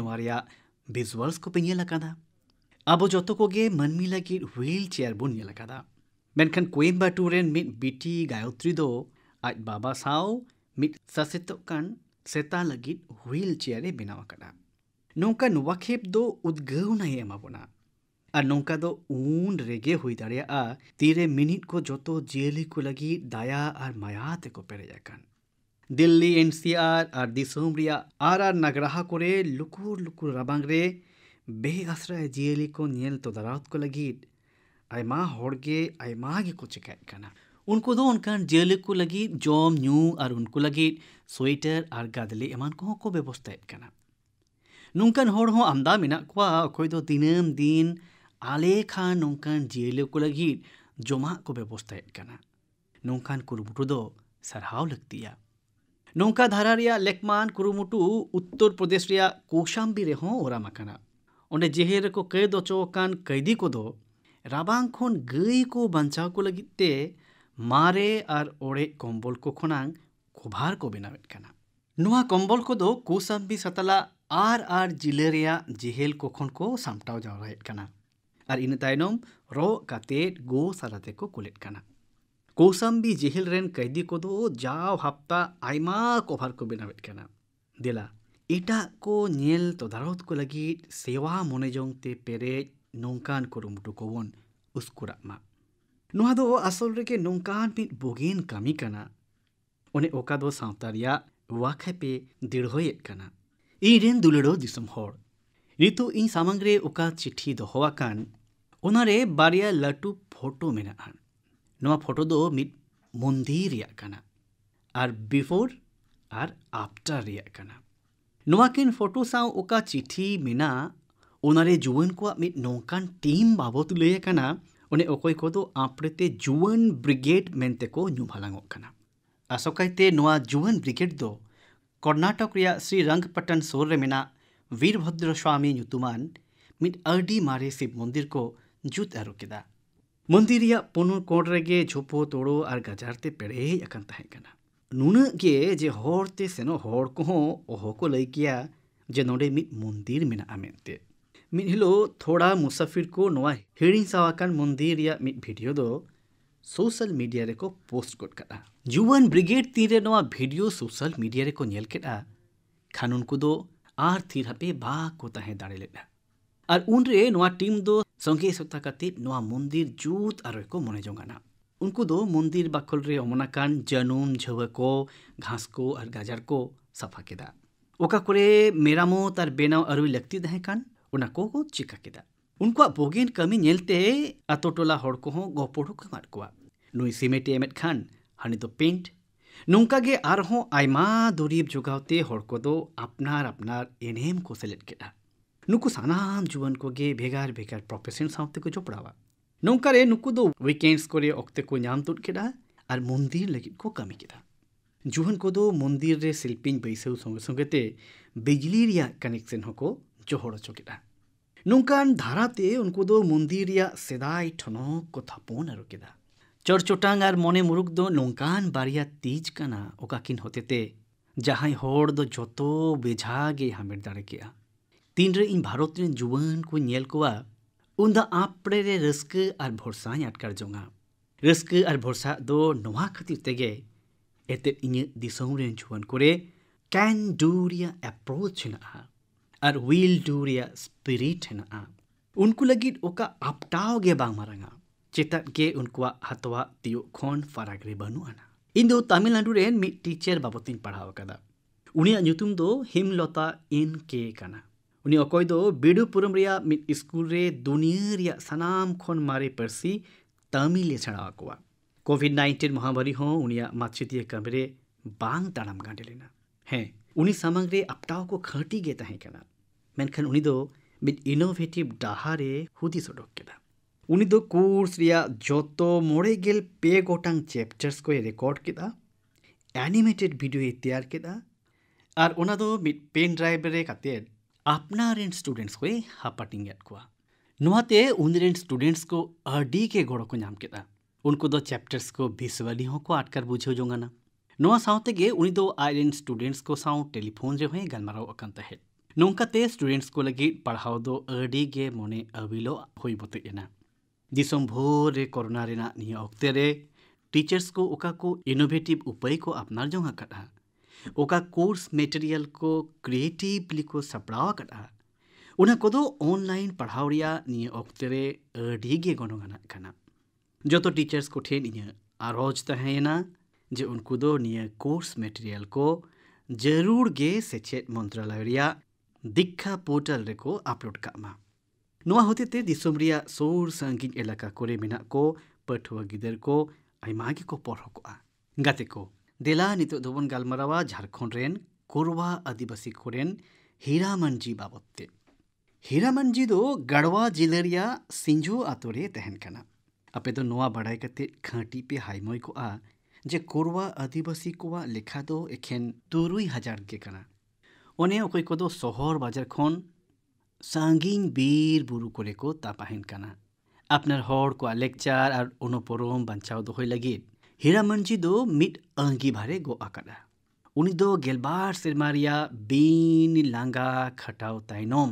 भिजुअल्स को पेलका अब जो को मनमी लगे व्हील चेयर बुन लगादा कोयम्बटूर रे बीटी गायत्री दो आज बाबा साओ मिट ससितोकन सेता लगित व्हील चेयर बिनावकडा नौका नुवाखेप दो उद्गव नय एमाबोना आ नोंका दो ऊन रेगे हुई दरिया आ तीरे मिनिट को जतो जेली को लगी दाया और माया ते को पेरे जाकन दिल्ली एनसीआर आर दिसोम रिया आर आर नगराहा कोरे लुकुर लुकुर रबांग रे बे आश्रय जेली को नियल तो दरात को लगी आय मा होड़गे आय मा गे को चिकाय कना ᱩᱱᱠᱩ ᱫᱚ ᱚᱱᱠᱟᱱ ᱡᱤᱭᱟᱹᱞᱤ ᱠᱚ ᱞᱟᱹᱜᱤᱫ ᱡᱚᱢ ᱧᱩ ᱟᱨ ᱩᱱᱠᱩ ᱞᱟᱹᱜᱤᱫ ᱥᱳᱭᱮᱴᱟᱨ ᱟᱨ ᱜᱟᱫᱽᱞᱮ ᱮᱢᱟᱱ ᱠᱚᱦᱚᱸ ᱠᱚ ᱵᱮᱵᱚᱥᱛᱷᱟᱭᱮᱫ ᱠᱟᱱᱟ ᱱᱚᱝᱠᱟᱱ ᱦᱚᱲ ᱦᱚᱸ ᱟᱢᱫᱟ ᱢᱮᱱᱟᱜ ᱠᱚᱣᱟ ᱚᱠᱚᱭ ᱫᱚ ᱫᱤᱱᱟᱹᱢ ᱫᱤᱱ ᱟᱞᱮ ᱠᱷᱟᱱ ᱱᱚᱝᱠᱟᱱ ᱡᱤᱭᱟᱹᱞᱤ ᱠᱚ ᱞᱟᱹᱜᱤᱫ ᱡᱚᱢᱟᱜ ᱠᱚ ᱵᱮᱵᱚᱥᱛᱷᱟᱭᱮᱫ ᱠᱟᱱᱟ ᱱᱚᱝᱠᱟᱱ ᱠᱩᱨᱩᱢᱩᱴᱩ ᱫᱚ ᱥᱟᱨᱦᱟᱣ ᱞᱟᱹᱠᱛᱤᱭᱟ ᱱᱚᱝᱠᱟ ᱫᱷᱟᱨᱟ ᱨᱮᱭᱟᱜ ᱞᱮᱠᱢᱟᱱ ᱠᱩᱨᱩᱢᱩᱴᱩ ᱩᱛᱛᱚᱨ ᱯᱨᱚᱫᱮᱥ ᱨᱮᱭᱟᱜ ᱠᱳᱥᱟᱢᱵᱤ ᱨᱮᱦᱚᱸ ᱚᱨᱟᱢ ᱟᱠᱟᱱᱟ ᱚᱸᱰᱮ ᱡᱮᱦᱮᱨ ᱨᱮᱠᱚ ᱠᱟᱹᱭᱫ ᱦᱚᱪᱚ ᱟᱠᱟᱱ ᱠᱟᱹᱭᱫᱤ ᱠᱚᱫᱚ ᱨᱟᱵᱟᱝ ᱠᱷᱚᱱ ᱜᱟᱹᱭ ᱠᱚ ᱵᱟᱧᱪᱟᱣ ᱠᱚ ᱞᱟᱹᱜᱤᱫ ᱛᱮ ᱢᱟᱨᱮ ᱟᱨ ᱚᱲᱮᱡ ᱠᱚᱢᱵᱚᱞ ᱠᱚ ᱠᱷᱚᱱᱟᱝ ᱠᱚᱵᱷᱟᱨ ᱠᱚ ᱵᱮᱱᱟᱣᱮᱫ ᱠᱟᱱᱟ ᱱᱚᱣᱟ ᱠᱚᱢᱵᱚᱞ ᱠᱚᱫᱚ ᱠᱳᱥᱟᱢᱵᱤ ᱥᱟᱛᱟᱞᱟ ᱟᱨ ᱟᱨ ᱡᱤᱞᱟᱹ ᱨᱮᱭᱟᱜ ᱡᱮᱦᱮᱞ ᱠᱚ ᱠᱷᱚᱱ ᱠᱚ ᱥᱟᱢᱴᱟᱣ ᱡᱟᱣᱨᱟᱭᱮᱫ ᱠᱟᱱᱟ ᱟᱨ ᱤᱱᱟᱹ ᱛᱟᱭᱱᱚᱢ ᱨᱚᱜ ᱠᱟᱛᱮᱫ ᱜᱳ ᱥᱟᱞᱟ ᱛᱮᱠᱚ ᱠᱳᱞᱮᱫ ᱠᱟᱱᱟ ᱠᱳᱥᱟᱢᱵᱤ ᱡᱮᱦᱮᱞ ᱨᱮᱱ ᱠᱟᱹᱭᱫᱤ ᱠᱚᱫᱚ ᱡᱟᱣ ᱦᱟᱯᱛᱟ ᱟᱭᱢᱟ ᱠᱚᱵᱷᱟᱨ ᱠᱚ ᱵᱮᱱᱟᱣᱮᱫ ᱠᱟᱱᱟ ᱫᱮᱞᱟ ᱮᱴᱟᱜ ᱠᱚ ᱧᱮᱞ ᱛᱚᱫᱟᱨᱚᱛ ᱠᱚ ᱞᱟᱹᱜᱤᱫ ᱥᱮᱣᱟ ᱢᱚᱱᱮᱡᱚᱝ ᱛᱮ ᱯᱮᱨᱮᱡ ᱱᱚᱝᱠᱟᱱ ᱠᱩᱨᱩᱢᱩᱴᱩ ᱠᱚᱵᱚᱱ ᱩᱥᱠᱩᱨᱟᱜ ᱢᱟ ᱱᱚᱣᱟ ᱫᱚ ᱟᱥᱚᱞ ᱨᱮᱜᱮ ᱱᱚᱝᱠᱟᱱ ᱢᱤᱫ ᱵᱩᱜᱤᱱ ᱠᱟᱹᱢᱤ ᱠᱟᱱᱟ ᱚᱱᱮ ᱚᱠᱟ ᱫᱚ ᱥᱟᱶᱛᱟ ᱨᱮᱭᱟᱜ ᱣᱟᱠᱷᱮ ᱯᱮ ᱫᱤᱲᱦᱚᱭᱮᱫ ᱠᱟᱱᱟ ᱤᱧ ᱨᱮᱱ ᱫᱩᱞᱟᱹᱲᱚ ᱫᱤᱥᱚᱢ ᱦᱚᱲ ᱱᱤᱛᱚᱜ ᱤᱧ ᱥᱟᱢᱟᱝ ᱨᱮ ᱚᱠᱟ ᱪᱤᱴᱷᱤ ᱫᱚᱦᱚ ᱟᱠᱟᱱ ᱚᱱᱟᱨᱮ ᱵᱟᱨᱭᱟ ᱞᱟᱹᱴᱩ ᱯᱷᱳᱴᱳ ᱢᱮᱱᱟᱜᱼᱟ ᱱᱚᱣᱟ ᱯᱷᱳᱴᱳ ᱫᱚ ᱢᱤᱫ ᱢᱚᱱᱫᱤᱨ ᱨᱮᱭᱟᱜ ᱠᱟᱱᱟ ᱟᱨ ᱵᱤᱯᱷᱳᱨ ᱟᱨ ᱟᱯᱴᱟᱨ ᱨᱮᱭᱟᱜ ᱠᱟᱱᱟ ᱱᱚᱣᱟᱠᱤᱱ ᱯᱷᱳᱴᱳ ᱥᱟᱶ ᱚᱠᱟ ᱪᱤᱴᱷᱤ ᱢᱮᱱᱟᱜᱼᱟ ᱚᱱᱟᱨᱮ ᱡᱩᱣᱟᱹᱱ ᱠᱚᱣᱟᱜ ᱢᱤᱫ ᱱᱚᱝᱠᱟᱱ ᱴᱤᱢ ᱵᱟᱵᱚᱫ ᱞᱟᱹᱭ ᱟᱠᱟᱱᱟ उन्हें अखय को आपरेते जुआन ब्रिगेड मेनते को आसकायते जुआन ब्रिगेड दो कर्नाटक श्री रंगपट्टन सोर में वीरभद्र स्वामी नुतुमान मिट अर्डी मारे शिव मंदिर को जुत आरुदा मंदिर पुनर कोण रेगे झोपो तोड़ो और गजारते पेड़ेकन नुनागे जे हरते सेनो को लय जे नोडे मिट मंदिर मेना मेंते मिलो थोड़ा मुसाफिर को नवा हिड़ी सावाकान मंदिर या मिट दो सोशल मीडिया रे को पोस्ट कोट करा जुवन ब्रिगेड तीन रे नवा वीडियो सोशल मीडिया रे को नियल के आ खानुन को दो आर थीर हपे बा दाड़े ले और उन रे नवा टीम दो संगे सप्ताह का नवा मंदिर जूत आरो को मने जोंगाना उनको दो मंदिर बाखल रे अमनाकान जनुम झवको घास को और गाजर को सफा केदा ओका कोरे मेरामो तार बेनाव अरुई लगती दहेकान ᱚᱱᱟ ᱠᱚᱠᱚ ᱪᱤᱠᱟ ᱠᱮᱫᱟ ᱩᱱᱠᱩᱣᱟᱜ ᱵᱚᱜᱤᱱ ᱠᱟᱹᱢᱤ ᱧᱮᱞᱛᱮ ᱟᱛᱳ ᱴᱚᱞᱟ ᱦᱚᱲ ᱠᱚᱦᱚᱸ ᱜᱚᱯᱚᱲ ᱠᱚ ᱮᱢᱟᱫ ᱠᱚᱣᱟ ᱱᱩᱭ ᱥᱤᱢᱮᱱᱴᱮ ᱮᱢᱮᱫ ᱠᱷᱟᱱ ᱦᱟᱹᱱᱤ ᱫᱚ ᱯᱮᱱᱴ ᱱᱚᱝᱠᱟ ᱜᱮ ᱟᱨᱦᱚᱸ ᱟᱭᱢᱟ ᱫᱩᱨᱤᱵ ᱡᱚᱜᱟᱣᱛᱮ ᱦᱚᱲ ᱠᱚᱫᱚ ᱟᱯᱱᱟᱨ ᱟᱯᱱᱟᱨ ᱮᱱᱮᱢ ᱠᱚ ᱥᱮᱞᱮᱫ ᱠᱮᱫᱟ ᱱᱩᱠᱩ ᱥᱟᱱᱟᱢ ᱡᱩᱣᱟᱹᱱ ᱠᱚᱜᱮ ᱵᱷᱮᱜᱟᱨ ᱵᱷᱮᱜᱟᱨ ᱯᱨᱚᱯᱷᱮᱥᱚᱱ ᱥᱟᱶᱛᱮ ᱠᱚ ᱡᱚᱯᱲᱟᱣᱟ ᱱᱚᱝᱠᱟᱨᱮ ᱱᱩᱠᱩ ᱫᱚ ᱩᱭᱠᱮᱱᱰᱥ ᱠᱚᱨᱮ ᱚᱠᱛᱮ ᱠᱚ ᱧᱟᱢ ᱛᱩᱫ ᱠᱮᱫᱟ ᱟᱨ ᱢᱚᱱᱫᱤᱨ ᱞᱟᱹᱜᱤᱫ ᱠᱚ ᱠᱟᱹᱢᱤ ᱠᱮᱫᱟ ᱡᱩᱣᱟᱹᱱ ᱠᱚᱫᱚ ᱢᱚᱱᱫᱤᱨ ᱨᱮ ᱥᱤᱞᱯᱤᱧ ᱵᱟᱹᱭᱥᱟᱹᱣ ᱥᱚᱸᱜᱮ ᱥᱚᱸᱜᱮᱛᱮ ᱵᱤᱡᱽᱞᱤ ᱨᱮᱭᱟᱜ ᱠᱟᱱᱮᱠᱥᱮᱱ ᱦᱚᱸᱠᱚ ᱡᱚᱦᱚᱲ ᱦᱚᱪᱚ ᱠᱮᱫᱟ ᱱᱚᱝᱠᱟᱱ ᱫᱷᱟᱨᱟᱛᱮ ᱩᱱᱠᱩ ᱫᱚ ᱢᱚᱱᱫᱤᱨ ᱨᱮᱭᱟᱜ ᱥᱮᱫᱟᱭ ᱴᱷᱚᱱᱚᱠ ᱠᱚ ᱛᱷᱟᱯᱚᱱ ᱟᱹᱨᱩ ᱠᱮᱫᱟ ᱪᱚᱨᱪᱚᱴᱟᱝ ᱟᱨ ᱢᱚᱱᱮ ᱢᱩᱨᱩᱠ ᱫᱚ ᱱᱚᱝᱠᱟᱱ ᱵᱟᱨᱭᱟ ᱛᱤᱡ ᱠᱟᱱᱟ ᱚᱠᱟᱠᱤᱱ ᱦᱚᱛᱮᱛᱮ ᱡᱟᱦᱟᱸᱭ ᱦᱚᱲ ᱫᱚ ᱡᱚᱛᱚ ᱵᱮᱡᱷᱟ ᱜᱮᱭ ᱦᱟᱢᱮᱴ ᱫᱟᱲᱮ ᱠᱮᱜᱼᱟ ᱛᱤᱱᱨᱮ ᱤᱧ ᱵᱷᱟᱨᱚᱛ ᱨᱮᱱ ᱡᱩᱣᱟᱹᱱ ᱠᱚᱧ ᱧᱮᱞ ᱠᱚᱣᱟ ᱩᱱᱫᱚ ᱟᱯᱲᱮ ᱨᱮ ᱨᱟᱹᱥᱠᱟᱹ ᱟᱨ ᱵᱷᱚᱨᱥᱟᱧ ᱟᱴᱠᱟᱨ ᱡᱚᱝᱟ ᱨᱟᱹᱥᱠᱟᱹ ᱟᱨ ᱵᱷᱚᱨᱥᱟ ᱫᱚ ᱱᱚᱣᱟ ᱠᱷᱟᱹᱛᱤᱨ ᱛᱮᱜᱮ ᱮᱛᱮᱫ ᱤᱧᱟᱹᱜ ᱫᱤᱥᱚᱢ ᱨᱮᱱ ᱡᱩᱣᱟᱹᱱ ᱠᱚᱨᱮ ᱠᱮᱱ ᱰᱩ ᱨᱮᱭᱟᱜ ᱮᱯᱨᱳᱪ ᱦᱮᱱᱟᱜᱼᱟ ᱟᱨ ᱩᱭᱤᱞ ᱰᱩ ᱨᱮᱭᱟᱜ ᱥᱯᱤᱨᱤᱴ ᱦᱮᱱᱟᱜᱼᱟ ᱩᱱᱠᱩ ᱞᱟᱹᱜᱤᱫ ᱚᱠᱟ ᱟᱯᱴᱟᱣ ᱜᱮ ᱵᱟᱝ ᱢᱟᱨᱟᱝᱟ ᱪᱮᱛᱟᱫ ᱜᱮ ᱩᱱᱠᱩᱣᱟᱜ ᱦᱟᱛᱣᱟᱜ ᱛᱤᱭᱳᱜ ᱠᱷᱚᱱ ᱯᱷᱟᱨᱟᱠ ᱨᱮ ᱵᱟᱹᱱᱩᱜ ᱟᱱᱟ ᱤᱧ ᱫᱚ ᱛᱟᱢᱤᱞᱱᱟᱰᱩ ᱨᱮᱱ ᱢᱤᱫ ᱴᱤᱪᱟᱨ ᱵᱟᱵᱚᱛᱤᱧ ᱯᱟᱲᱦᱟᱣ ᱟᱠᱟᱫᱟ ᱩᱱᱤᱭᱟᱜ ᱧᱩᱛᱩᱢ ᱫᱚ ᱦᱤᱢᱞᱚᱛᱟ ᱮᱱ ᱠᱮ ᱠᱟᱱᱟ ᱩᱱᱤ ᱚᱠᱚᱭ ᱫᱚ ᱵᱤᱰᱩᱯᱩᱨᱚᱢ ᱨᱮᱭᱟᱜ ᱢᱤᱫ ᱥᱠᱩᱞ ᱨᱮ ᱫᱩᱱᱤᱭᱟᱹ ᱨᱮᱭᱟᱜ ᱥᱟᱱᱟᱢ ᱠᱷᱚᱱ ᱢᱟᱨᱮ ᱯᱟᱹᱨᱥᱤ ᱛᱟᱹᱢᱤᱞᱮ ᱥᱮᱬᱟ ᱟᱠᱚᱣᱟ ᱠᱳᱵᱷᱤᱰ ᱱᱟᱭᱤᱱᱴᱤᱱ ᱢᱚᱦᱟᱢᱟᱨᱤ ᱦᱚᱸ ᱩᱱᱤᱭᱟᱜ ᱢᱟᱪᱮᱫᱤᱭᱟᱹ ᱠᱟᱹᱢᱤᱨᱮ ᱵᱟᱝ ᱛᱟᱲᱟᱢ ᱜᱟᱸᱰᱮ ᱞᱮᱱᱟ ᱦᱮᱸ ᱩᱱᱤ ᱥᱟᱢᱟᱝ ᱨᱮ ᱟᱯᱴᱟᱣ ᱠᱚ ᱠᱷᱟᱹᱴᱤ ᱜᱮ ᱛᱟᱦᱮᱸ ᱠᱟᱱᱟ ᱢᱮᱱᱠᱷᱟᱱ ᱩᱱᱤ ᱫᱚ ᱢᱤᱫ ᱤᱱᱳᱵᱷᱮᱴᱤᱵᱷ ᱰᱟᱦᱟᱨᱮ ᱦᱩᱫᱤᱥ ᱚᱰᱚᱠ ᱠᱮᱫᱟ ᱩᱱᱤ ᱫᱚ ᱠᱳᱨᱥ ᱨᱮᱭᱟᱜ ᱡᱚᱛᱚ ᱢᱚᱬᱮ ᱜᱮᱞ ᱯᱮ ᱜᱚᱴᱟᱝ ᱪᱮᱯᱴᱟᱨᱥ ᱠᱚᱭ ᱨᱮᱠᱚᱨᱰ ᱠᱮᱫᱟ ᱮᱱᱤᱢᱮᱴᱮᱰ ᱵᱷᱤᱰᱤᱭᱳᱭ ᱛᱮᱭᱟᱨ ᱠᱮᱫᱟ ᱟᱨ ᱚᱱᱟ ᱫᱚ ᱢᱤᱫ ᱯᱮᱱ ᱰᱨᱟᱭᱤᱵᱷ ᱨᱮ ᱠᱟᱛᱮᱫ ᱟᱯᱱᱟᱨ ᱨᱮᱱ ᱥᱴᱩᱰᱮᱱᱴᱥ ᱠᱚᱭ ᱦᱟᱯᱟᱴᱤᱧᱮᱫ ᱠᱚᱣᱟ ᱱᱚᱣᱟᱛᱮ ᱩᱱᱨᱮᱱ ᱥᱴᱩᱰᱮᱱᱴᱥ ᱠᱚ ᱟᱹᱰᱤᱜᱮ ᱜᱚᱲᱚ ᱠᱚ ᱧᱟᱢ ᱠᱮᱫᱟ ᱩᱱᱠᱩ ᱫᱚ ᱪᱮᱯᱴᱟᱨᱥ ᱠᱚ ᱵᱷᱤᱥᱩᱣᱟᱞᱤ ᱦᱚᱸᱠᱚ ᱟᱴᱠᱟᱨ ᱵᱩᱡᱷᱟᱹᱣ ᱡᱚᱝᱟᱱᱟ ᱱᱚᱣᱟ ᱥᱟᱶᱛᱮᱜᱮ ᱩᱱᱤ ᱫᱚ ᱟᱡᱨᱮᱱ ᱥᱴᱩᱰᱮᱱᱴᱥ ᱠᱚ ᱥᱟᱶ ᱴᱮᱞᱤᱯᱷᱳᱱ ᱨᱮᱦᱚᱸᱭ ᱜᱟᱞᱢᱟᱨᱟᱣ ᱟᱠᱟᱱ ᱛᱟᱦᱮᱸᱫ ᱱᱚᱝᱠᱟᱛᱮ ᱥᱴᱩᱰᱮᱱᱴᱥ ᱠᱚ ᱞᱟᱹᱜᱤᱫ ᱯᱟᱲᱦᱟᱣ ᱫᱚ ᱟᱹᱰᱤᱜᱮ ᱢᱚᱱᱮ ᱟᱹᱵᱤᱞᱚᱜ ᱦᱩᱭ ᱵᱚᱛᱮᱡ ᱮᱱᱟ ᱫᱤᱥᱚᱢ ᱵᱷᱳᱨ ᱨᱮ ᱠᱚᱨᱳᱱᱟ ᱨᱮᱱᱟᱜ ᱱᱤᱭᱟᱹ ᱚᱠᱛᱮ ᱨᱮ टीचर्स को ओका को इनोवेटिव उपाय को अपना जो कटा ओका कोर्स मेटेरियल को क्रिएटिवली को सपड़ा कटा उना को दो ऑनलाइन पढ़ाव रिया निये ओक्ते रे अडी गे गणगणा कना जो तो टीचर्स को ठेन इने आरोज तहेना जे उनको दो निये कोर्स मेटेरियल को जरूर गे सेचेत मंत्रालय रिया दीक्षा पोर्टल रेको आपलोड कामा नुआ होते ते दिसम रिया सोर संगीन इलाका कोरे मिना को पठुआ गिदर को आइमा गे को पढ़ को आ गाते को देला नितो दोबन गालमरावा झारखंड रेन कोरवा आदिवासी कोरेन हीरामनजी बाबत्ते हीरामनजी दो गढ़वा जिले रिया सिंजो आतोरे तहन कना अपे दो तो नुआ बड़ाय कते खाटी पे हाइमोय को आ जे कोरवा आदिवासी को लेखा तो एखेन तुरुई हजार गे कना অনেক কইকদ শহর বাজারখন সাংগিং বীর বুরু করেক তাপাহিনকানা আপনার হড় কো লেকচার আর অনুপরম বাঁচাও দই লাগি হীরামঞ্জি দ মিড আংকি ভারে গো আকাদা উনি দ গেলবার সিমারিয়া বিন লাঙ্গা খটাউ তাইনম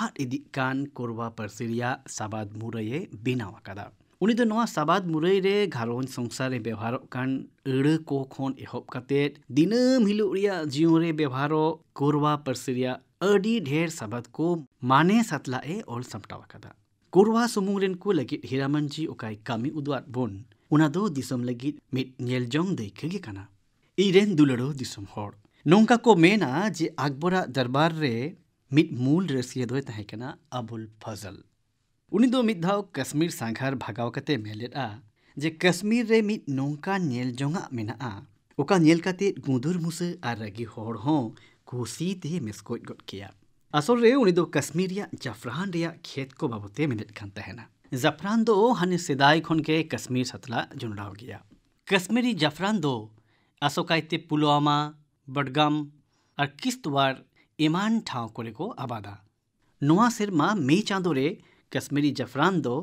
আতি কান করবা পরসিড়িয়া সাবাদ মুরয়ে বিনা আকাদা उनी दो नवा साबाद मुरई रे घारोन संसार रे व्यवहार कान अड़ को खन एहब काते दिनम हिलु रिया जीव रे व्यवहार कोरवा परसिरिया अडी ढेर साबाद को माने सातला ए और समटावा कदा कोरवा सुमुंग रेन को लगी हीरामन जी ओकाई कामी उद्वार बोन उना दो दिसम लगी मिट नेल जोंग देखगे काना इरेन दुलड़ो दिसम हर नोंका को मेना जे अकबरा दरबार रे मिट मूल रसिया दोय तहे काना अबुल फजल ᱩᱱᱤ ᱫᱚ ᱢᱤᱫ ᱫᱷᱟᱣ ᱠᱟᱥᱢᱤᱨ ᱥᱟᱸᱜᱷᱟᱨ ᱵᱷᱟᱜᱟᱣ ᱠᱟᱛᱮ ᱢᱮᱱ ᱞᱮᱫᱼᱟ ᱡᱮ ᱠᱟᱥᱢᱤᱨ ᱨᱮ ᱢᱤᱫ ᱱᱚᱝᱠᱟ ᱧᱮᱞ ᱡᱚᱝᱟᱜ ᱢᱮᱱᱟᱜᱼᱟ ᱚᱠᱟ ᱧᱮᱞ ᱠᱟᱛᱮᱫ ᱜᱩᱸᱫᱩᱨ ᱢᱩᱥᱟᱹ ᱟᱨ ᱨᱟᱹᱜᱤ ᱦᱚᱲ ᱦᱚᱸ ᱠᱩᱥᱤᱛᱮ ᱢᱮᱥᱠᱚᱡ ᱜᱚᱫ ᱠᱮᱭᱟ असल रे उनी दो कश्मीर या जाफरान रे खेत को बाबते मिनट खान तहना जाफरान दो हने सेदाई खन के कश्मीर सतला जुनड़ाव गया कश्मीरी जाफरान दो असोकायते पुलवामा बडगाम और किस्तवार ईमान ठाव करे को आबादा नोआ सिरमा मे चांदो रे कश्मीरी जफरान दो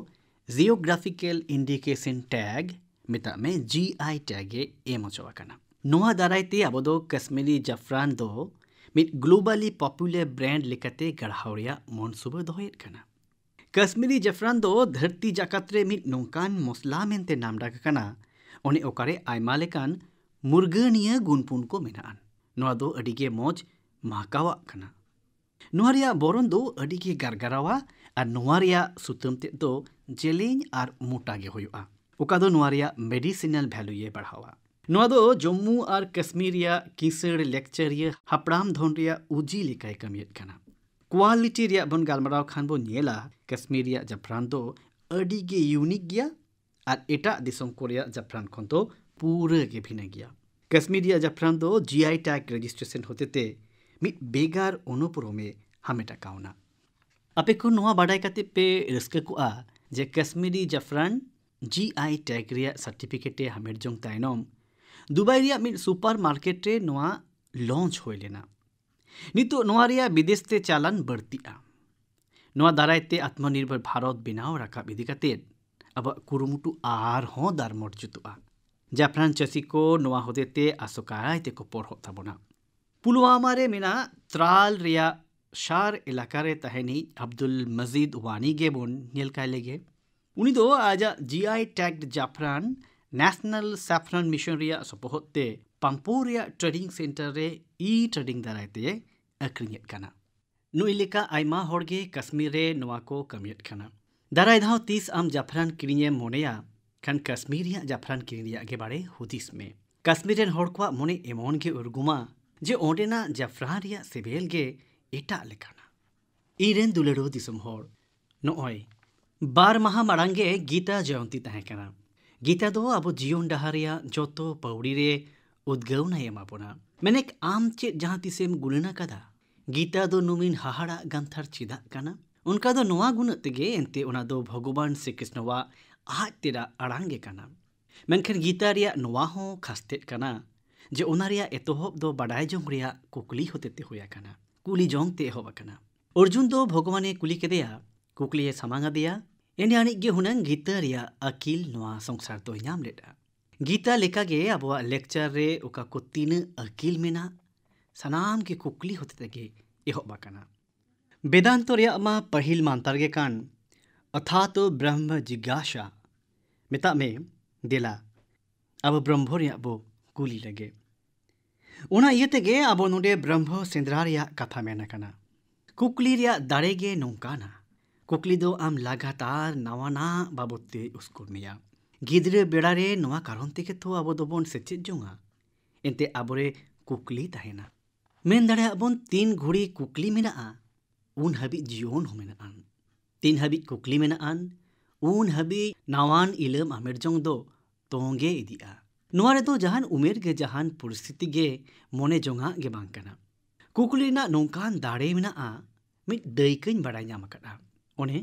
जियोग्राफिकल इंडिकेशन टैग मिता में जी आई टैग एम चवाकना नवा अब कश्मीरी जफरान दो मिट ग्लोबली पॉपुलर ब्रांड लेकते गढ़ावड़िया मनसूबा दहेर कश्मीरी जफरान दो धरती जाकत रे मिट नौकान मसला मेनते नाम डाकना उन्हें ओकारे आयमा लेकान मुर्गनिया को मेनान नवा दो अडीगे दो अडीगे और सुतम तेज जेलिंग और मोटा गे मेडिसिनल भैलू ये बढ़ावा नवा जम्मू और कश्मीर या किसर लेक्चरिया हपड़ाम धन रिया उजी लेकाय कमियत क्वालिटी बन गालमराव खान बो नेला कश्मीर रिया यूनिक गया एट एटा को रिया जफरान खन दो गया कश्मीर रिया जफरान दो जीआई टैग रजिस्ट्रेशन होते बेगार अनुप्रमे हमेटा काउना आपको बाढ़ पे रेस्क जे काश्मीरी जाफरान जी आई टैग सार्टिफिकेट हामेर जो तम दुबई मिट सुपार मार्केटे लंच होना नितना विदेश से चालान बढ़ती दारे आत्मनिर्भर भारत बनाव रकाब इत अब कुरुमुटु आर हों दार मर्जुत जाफरान चासी को हदेते आसोकाय पढ़ोताबना पुलवामा मेना त्राल ᱥᱟᱨ ᱮᱞᱟᱠᱟᱨᱮ ᱛᱟᱦᱮᱱᱤᱡ ᱟᱵᱫᱩᱞ ᱢᱟᱡᱤᱫ ᱣᱟᱱᱤ ᱜᱮᱵᱚᱱ ᱧᱮᱞ ᱠᱟᱭ ᱞᱮᱜᱮ ᱩᱱᱤ ᱫᱚ ᱟᱡᱟᱜ ᱡᱤ ᱟᱭ ᱴᱮᱜᱽᱰ ᱡᱟᱯᱷᱨᱟᱱ ᱱᱮᱥᱱᱟᱞ ᱥᱮᱯᱷᱨᱚᱱ ᱢᱤᱥᱚᱱ ᱨᱮᱭᱟᱜ ᱥᱚᱯᱚᱦᱚᱫ ᱛᱮ ᱯᱟᱢᱯᱳ ᱨᱮᱭᱟᱜ ᱴᱨᱮᱰᱤᱝ ᱥᱮᱱᱴᱟᱨ ᱨᱮ ᱤ ᱴᱨᱮᱰᱤᱝ ᱫᱟᱨᱟᱭ ᱛᱮ ᱟᱹᱠᱷᱨᱤᱧᱮᱫ ᱠᱟᱱᱟ ᱱᱩᱭ ᱞᱮᱠᱟ ᱟᱭᱢᱟ ᱦᱚᱲ ᱜᱮ ᱠᱟᱥᱢᱤᱨ ᱨᱮ ᱱᱚᱣᱟ ᱠᱚ ᱠᱟᱹᱢᱤᱭᱮᱫ ᱠᱟᱱᱟ ᱫᱟᱨᱟᱭ ᱫᱷᱟᱣ ᱛᱤᱥ ᱟᱢ ᱡᱟᱯᱷᱨᱟᱱ ᱠᱤᱨᱤᱧᱮᱢ ᱢᱚᱱᱮᱭᱟ ᱠᱷᱟᱱ ᱠᱟᱥᱢᱤᱨ ᱨᱮᱭᱟᱜ ᱡᱟᱯᱷᱨᱟᱱ ᱠᱤᱨᱤᱧ ᱨᱮᱭᱟᱜ ᱜᱮ ᱵᱟᱲᱮ ᱦᱩᱫᱤᱥ ᱢᱮ ᱠᱟᱥᱢᱤᱨ ᱨᱮᱱ ᱦᱚᱲ ᱠᱚᱣᱟᱜ ᱢᱚᱱᱮ ᱮᱢᱚᱱ ᱜᱮ ᱩᱨᱜᱩᱢᱟ ᱡᱮ ᱚᱸᱰᱮᱱᱟᱜ ᱡᱟᱯᱷᱨᱟᱱ ᱨᱮᱭᱟᱜ ᱥᱮᱵᱮᱞ ᱜᱮ इन दुलड़ोम नई बार माह मांगे गीता जयंती तहकना गीता दो अब जीवन डहर जो तो पौड़ी उद्गवना मेने आम चे जहाँ तीसम का गीता दो नुमीन हाहाड़ा गांथार चेदना उनका दो नवा गुना तेगे एनते भगवान श्रीकृष्ण आज तेरा आड़े मनखान गीता नवा खासतेना जे एतह बाढ़ जम कुली होते हुए करना कुली जंग ते होना अर्जुन दो भगवान कुली के कुकलिए सामांगा दिया एने आनी हूं गीता अकिल नवा संसार तो नाम लेटा गीता लेका अब लेक्चर रे उका को तीन अकिल मेना सनाम के कुकली होते तगे एहबाकना वेदांत रेमा पहिल के कान अथात तो ब्रह्म जिज्ञासा मेता में देला अब ब्रह्मो बो कुली लगे ᱚᱱᱟ ᱤᱭᱟᱹᱛᱮᱜᱮ ᱟᱵᱚ ᱱᱚᱰᱮ ᱵᱨᱚᱦᱢᱚ ᱥᱮᱸᱫᱽᱨᱟ ᱨᱮᱭᱟᱜ ᱠᱟᱛᱷᱟ ᱢᱮᱱ ᱟᱠᱟᱱᱟ ᱠᱩᱠᱞᱤ ᱨᱮᱭᱟᱜ ᱫᱟᱲᱮ ᱜᱮ ᱱᱚᱝᱠᱟᱱᱟ ᱠᱩᱠᱞᱤ ᱫᱚ ᱟᱢ ᱞᱟᱜᱟᱛᱟᱨ ᱱᱟᱣᱟᱱᱟᱜ ᱵᱟᱵᱚᱫ ᱛᱮ ᱩᱥᱠᱩᱨ ᱢᱮᱭᱟ ᱜᱤᱫᱽᱨᱟᱹ ᱵᱮᱲᱟᱨᱮ ᱱᱚᱣᱟ ᱠᱟᱨᱚᱱ ᱛᱮᱜᱮ ᱛᱚ ᱟᱵᱚ ᱫᱚᱵᱚᱱ ᱥᱮᱪᱮᱫ ᱡᱚᱝᱟ ᱮᱱᱛᱮ ᱟᱵᱚᱨᱮ ᱠᱩᱠᱞᱤ ᱛᱟᱦᱮᱱᱟ ᱢᱮᱱ ᱫᱟᱲᱮᱭᱟᱜ ᱵᱚᱱ ᱛᱤᱱ ᱜᱷᱩᱲᱤ ᱠᱩᱠᱞᱤ ᱢᱮᱱᱟᱜᱼᱟ ᱩᱱ ᱦᱟᱹᱵᱤᱡ ᱡᱤᱭᱚᱱ ᱦᱚᱸ ᱢᱮᱱᱟᱜᱼᱟ ᱛᱤᱱ ᱦᱟᱹᱵᱤᱡ ᱠᱩᱠᱞᱤ ᱢᱮᱱᱟᱜᱼᱟ ᱩᱱ ᱦᱟᱹᱵᱤᱡ ᱱᱟᱣᱟᱱ ᱤᱞᱟᱹᱢ ᱟᱢᱮᱨ ᱡᱚᱝ ᱫᱚ ᱛᱚᱝᱜᱮ ᱤᱫᱤᱜᱼᱟ ᱱᱚᱣᱟ ᱨᱮᱫᱚ ᱡᱟᱦᱟᱱ ᱩᱢᱮᱨ ᱜᱮ ᱡᱟᱦᱟᱱ ᱯᱚᱨᱤᱥᱛᱷᱤᱛᱤ ᱜᱮ ᱢᱚᱱᱮ ᱡᱚᱝᱟᱜ ᱜᱮ ᱵᱟᱝ ᱠᱟᱱᱟ ᱠᱩᱠᱞᱤ ᱨᱮᱱᱟᱜ ᱱᱚᱝᱠᱟᱱ ᱫᱟᱲᱮ ᱢᱮᱱᱟᱜᱼᱟ ᱢᱤᱫ ᱫᱟᱹᱭᱠᱟᱹᱧ ᱵᱟᱰᱟᱭ ᱧᱟᱢ ᱟᱠᱟᱫᱟ ᱚᱱᱮ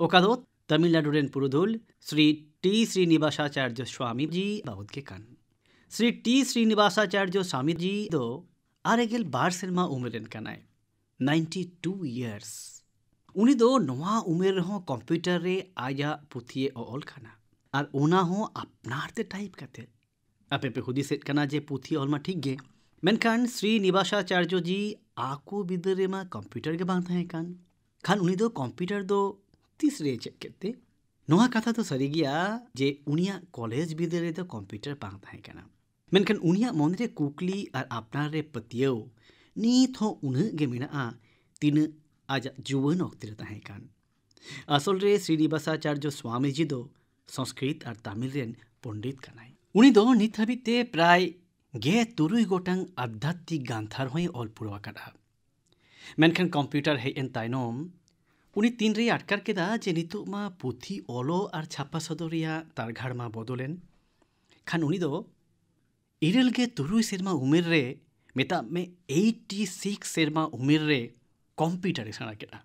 ᱚᱠᱟ ᱫᱚ तमिलनाडु रेन पुरुधुल श्री टी श्रीनिवासाचार्य स्वामी जी बाबद के कान श्री टी श्रीनिवासाचार्य स्वामी जी दो आरेगेल बार सेरमा उम्र रेन कानाय 92 इयर्स उनी दो नवा उम्र रहो कंप्यूटर रे आया पुथिए ऑल खाना और ओना हो अपनार ते टाइप करते आपेपे हुदी सेट कना जे पुथी हलमा ठीक गे मेनखान श्रीनिवासाचार्य जी आको बिदरे में कम्प्यूटर गे बांधा है कान खान उनी दो दो तीस चेक करते नोहा कथा तो सारी गया जे उनिया कॉलेज बिदरे दो कंप्यूटर बांधा है कना मेनखान उनिया मनरे कुकली आर अपना रे पतियो नीत हो उन गे आज जुवन ओक्तिर ताहे असल रे श्रीनिवासाचार्य स्वामी दो संस्कृत और तमिल रेन पंडित कनाई उनी नित हबीते प्राय गे तुरु गोटांग आध्यात्मिक गांधार हई अल पुरवाकाडा मेनखान कम्प्यूटर हे एन तायनोम उनी तीन रे अटकार केदा जे नितुमा पुथी ओलो आर छापा सदरिया तार घाड़मा बदलेन खान उनी दो इरेल गे तुरु सेरमा उमेर रे मेता में एटी सिक्स सेरमा उमेर रे कम्प्यूटर इसाना केदा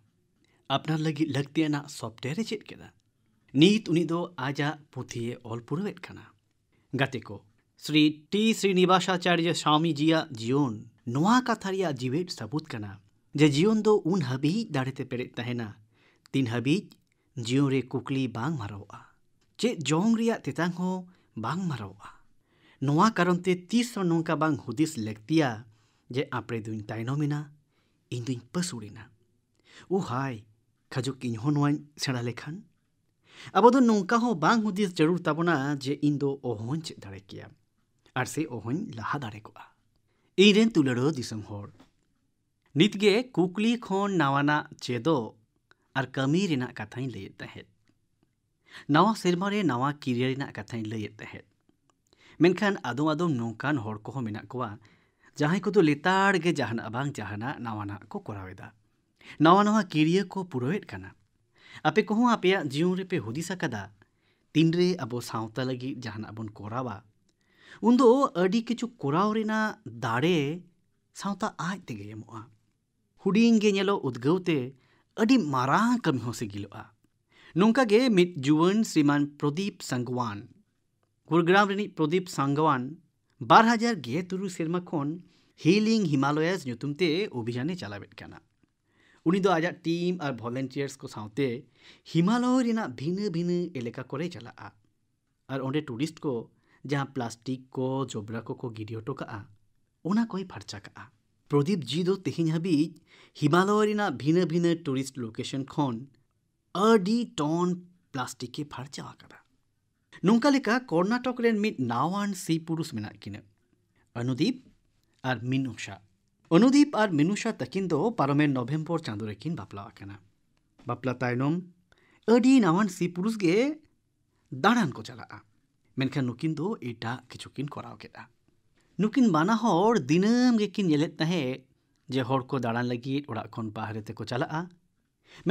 आपनार लगी लगतियाना सॉफ्टवेयर चेत केदा नीत उनी दो आजा पुथी ऑल पुरवेत खाना गतेको श्री टी श्रीनिवासाचार्य स्वामी जिया जीवन ᱱᱚᱣᱟ ᱠᱟᱛᱷᱟ ᱨᱮᱭᱟᱜ ᱡᱤᱣᱮᱫ ᱥᱟᱹᱵᱩᱫ ᱠᱟᱱᱟ ᱡᱮ ᱡᱤᱭᱚᱱ ᱫᱚ ᱩᱱ ᱦᱟᱹᱵᱤᱡ ᱫᱟᱲᱮᱛᱮ ᱯᱮᱨᱮᱡ ᱛᱟᱦᱮᱱᱟ ᱛᱤᱱ ᱦᱟᱹᱵᱤᱡ ᱡᱤᱭᱚᱱ ᱨᱮ ᱠᱩᱠᱞᱤ ᱵᱟᱝ ᱢᱟᱨᱟᱣᱚᱜᱼᱟ ᱪᱮᱫ ᱡᱚᱢ ᱨᱮᱭᱟᱜ ᱛᱮᱛᱟᱝ ᱦᱚᱸ ᱵᱟᱝ ᱢᱟᱨᱟᱣᱚᱜᱼᱟ ᱱᱚᱣᱟ ᱠᱟᱨᱚᱱᱛᱮ ᱛᱤᱥ ᱦᱚᱸ ᱱᱚᱝᱠᱟ ᱵᱟᱝ ᱦᱩᱫᱤᱥ ᱞᱟᱹᱠᱛᱤᱭᱟ ᱡᱮ ᱟᱯᱲᱮ ᱫᱩᱧ ᱛᱟᱭᱱᱚᱢᱮᱱᱟ ᱤᱧ ᱫᱩᱧ ᱯᱟᱹᱥᱩᱲᱮᱱᱟ ᱳ ᱦᱟᱭ ᱠᱷᱟᱡᱩᱜ ᱤᱧ ᱦᱚᱸ ᱱᱚᱣᱟᱧ ᱥᱮᱬᱟ ᱞᱮᱠᱷᱟᱱ अब नौका हदीस जरूर ताबना जे इन ओहन चे दर से ओहन लहा दा इन तुलरो दिसम हर नितगे कुकली खन नावाना चेदो आर कमी रेना कथाई लयेत तहेत नावा सेरमारे नावा किरिया रेना कथाई लयेत तहेत मेनखान आदम आदम नौकान हर को मेना कोआ जहाई को तो लेतार गे जहाना बांग जहाना नावाना को करावेदा नावा नावा किरिया को पुरोहित कना ᱟᱯᱮ ᱠᱚᱦᱚᱸ ᱟᱯᱮᱭᱟᱜ ᱡᱤᱭᱚᱱ ᱨᱮᱯᱮ ᱦᱩᱫᱤᱥ ᱟᱠᱟᱫᱟ ᱛᱤᱱᱨᱮ ᱟᱵᱚ ᱥᱟᱶᱛᱟ ᱞᱟᱹᱜᱤᱫ ᱡᱟᱦᱟᱱᱟᱜ ᱵᱚᱱ ᱠᱚᱨᱟᱣᱟ ᱩᱱᱫᱚ ᱟᱹᱰᱤ ᱠᱤᱪᱷᱩ ᱠᱚᱨᱟᱣ ᱨᱮᱱᱟᱜ ᱫᱟᱲᱮ ᱥᱟᱶᱛᱟ ᱟᱡ ᱛᱮᱜᱮ ᱧᱟᱢᱚᱜᱼᱟ ᱦᱩᱰᱤᱧ ᱜᱮ ᱧᱮᱞᱚᱜ ᱩᱫᱽᱜᱟᱹᱣ ᱛᱮ ᱟᱹᱰᱤ ᱢᱟᱨᱟᱝ ᱠᱟᱹᱢᱤ ᱦᱚᱸ ᱥᱤᱜᱤᱞᱚᱜᱼᱟ ᱱᱚᱝᱠᱟ ᱜᱮ ᱢᱤᱫ ᱡᱩᱣᱟᱹᱱ ᱥᱨᱤᱢᱟᱱ ᱯᱨᱚᱫᱤᱯ ᱥᱟᱝᱜᱣᱟᱱ ᱜᱩᱨᱜᱨᱟᱢ ᱨᱤᱱᱤᱡ ᱯᱨᱚᱫᱤᱯ ᱥᱟᱝᱜᱣᱟᱱ ᱵᱟᱨ ᱦᱟᱡᱟᱨ ᱜᱮ ᱛᱩᱨᱩᱭ ᱥᱮᱨᱢᱟ ᱠᱷᱚᱱ ᱦᱤᱞᱤᱝ ᱦᱤᱢᱟᱞᱚᱭᱟᱥ ᱧᱩᱛᱩᱢ ᱛᱮ ᱚᱵᱷᱤᱡᱟᱱᱮ ᱪᱟᱞᱟᱣᱮᱫ ᱠᱟᱱᱟ उनी दो टीम और भलेंटियार्स को साथे हिमालय रेना भिन्न भिन्न एलेका चला और ओंडे टूरिस्ट को जहाँ प्लास्टिक को जोबरा को को गिडी कोई फर्चा का प्रदीप जी दो तेहन हबीज हिमालय रेना भिन्न भिन्न टूरिस्ट लोकेशन खन अडी टन प्लास्टिक के फर्चा का नोंका कर्नाटक रेन नावान सी पुरुष मेना किना अनुदीप और मीनुषा ᱚᱱᱩᱫᱤᱯ ᱟᱨ ᱢᱤᱱᱩᱥᱟ ᱛᱟᱹᱠᱤᱱ ᱫᱚ ᱯᱟᱨᱚᱢᱮᱱ ᱱᱚᱵᱷᱮᱢᱵᱚᱨ ᱪᱟᱸᱫᱳ ᱨᱮᱠᱤᱱ ᱵᱟᱯᱞᱟ ᱟᱠᱟᱱᱟ ᱵᱟᱯᱞᱟ ᱛᱟᱭᱱᱚᱢ ᱟᱹᱰᱤ ᱱᱟᱣᱟᱱ ᱥᱤ ᱯᱩᱨᱩᱥ ᱜᱮ ᱫᱟᱬᱟᱱ ᱠᱚ ᱪᱟᱞᱟᱜᱼᱟ ᱢᱮᱱᱠᱷᱟᱱ ᱱᱩᱠᱤᱱ ᱫᱚ ᱮᱴᱟᱜ ᱠᱤᱪᱷᱩ ᱠᱤᱱ ᱠᱚᱨᱟᱣ ᱠᱮᱫᱟ ᱱᱩᱠᱤᱱ ᱵᱟᱱᱟ ᱦᱚᱲ ᱫᱤᱱᱟᱹᱢ ᱜᱮᱠᱤᱱ ᱧᱮᱞᱮᱫ ᱛᱟᱦᱮᱸᱫ ᱡᱮ ᱦᱚᱲ ᱠᱚ ᱫᱟᱬᱟᱱ ᱞᱟᱹᱜᱤᱫ ᱚᱲᱟᱜ ᱠᱷᱚᱱ ᱵᱟᱦᱨᱮ ᱛᱮᱠᱚ ᱪᱟᱞᱟᱜᱼᱟ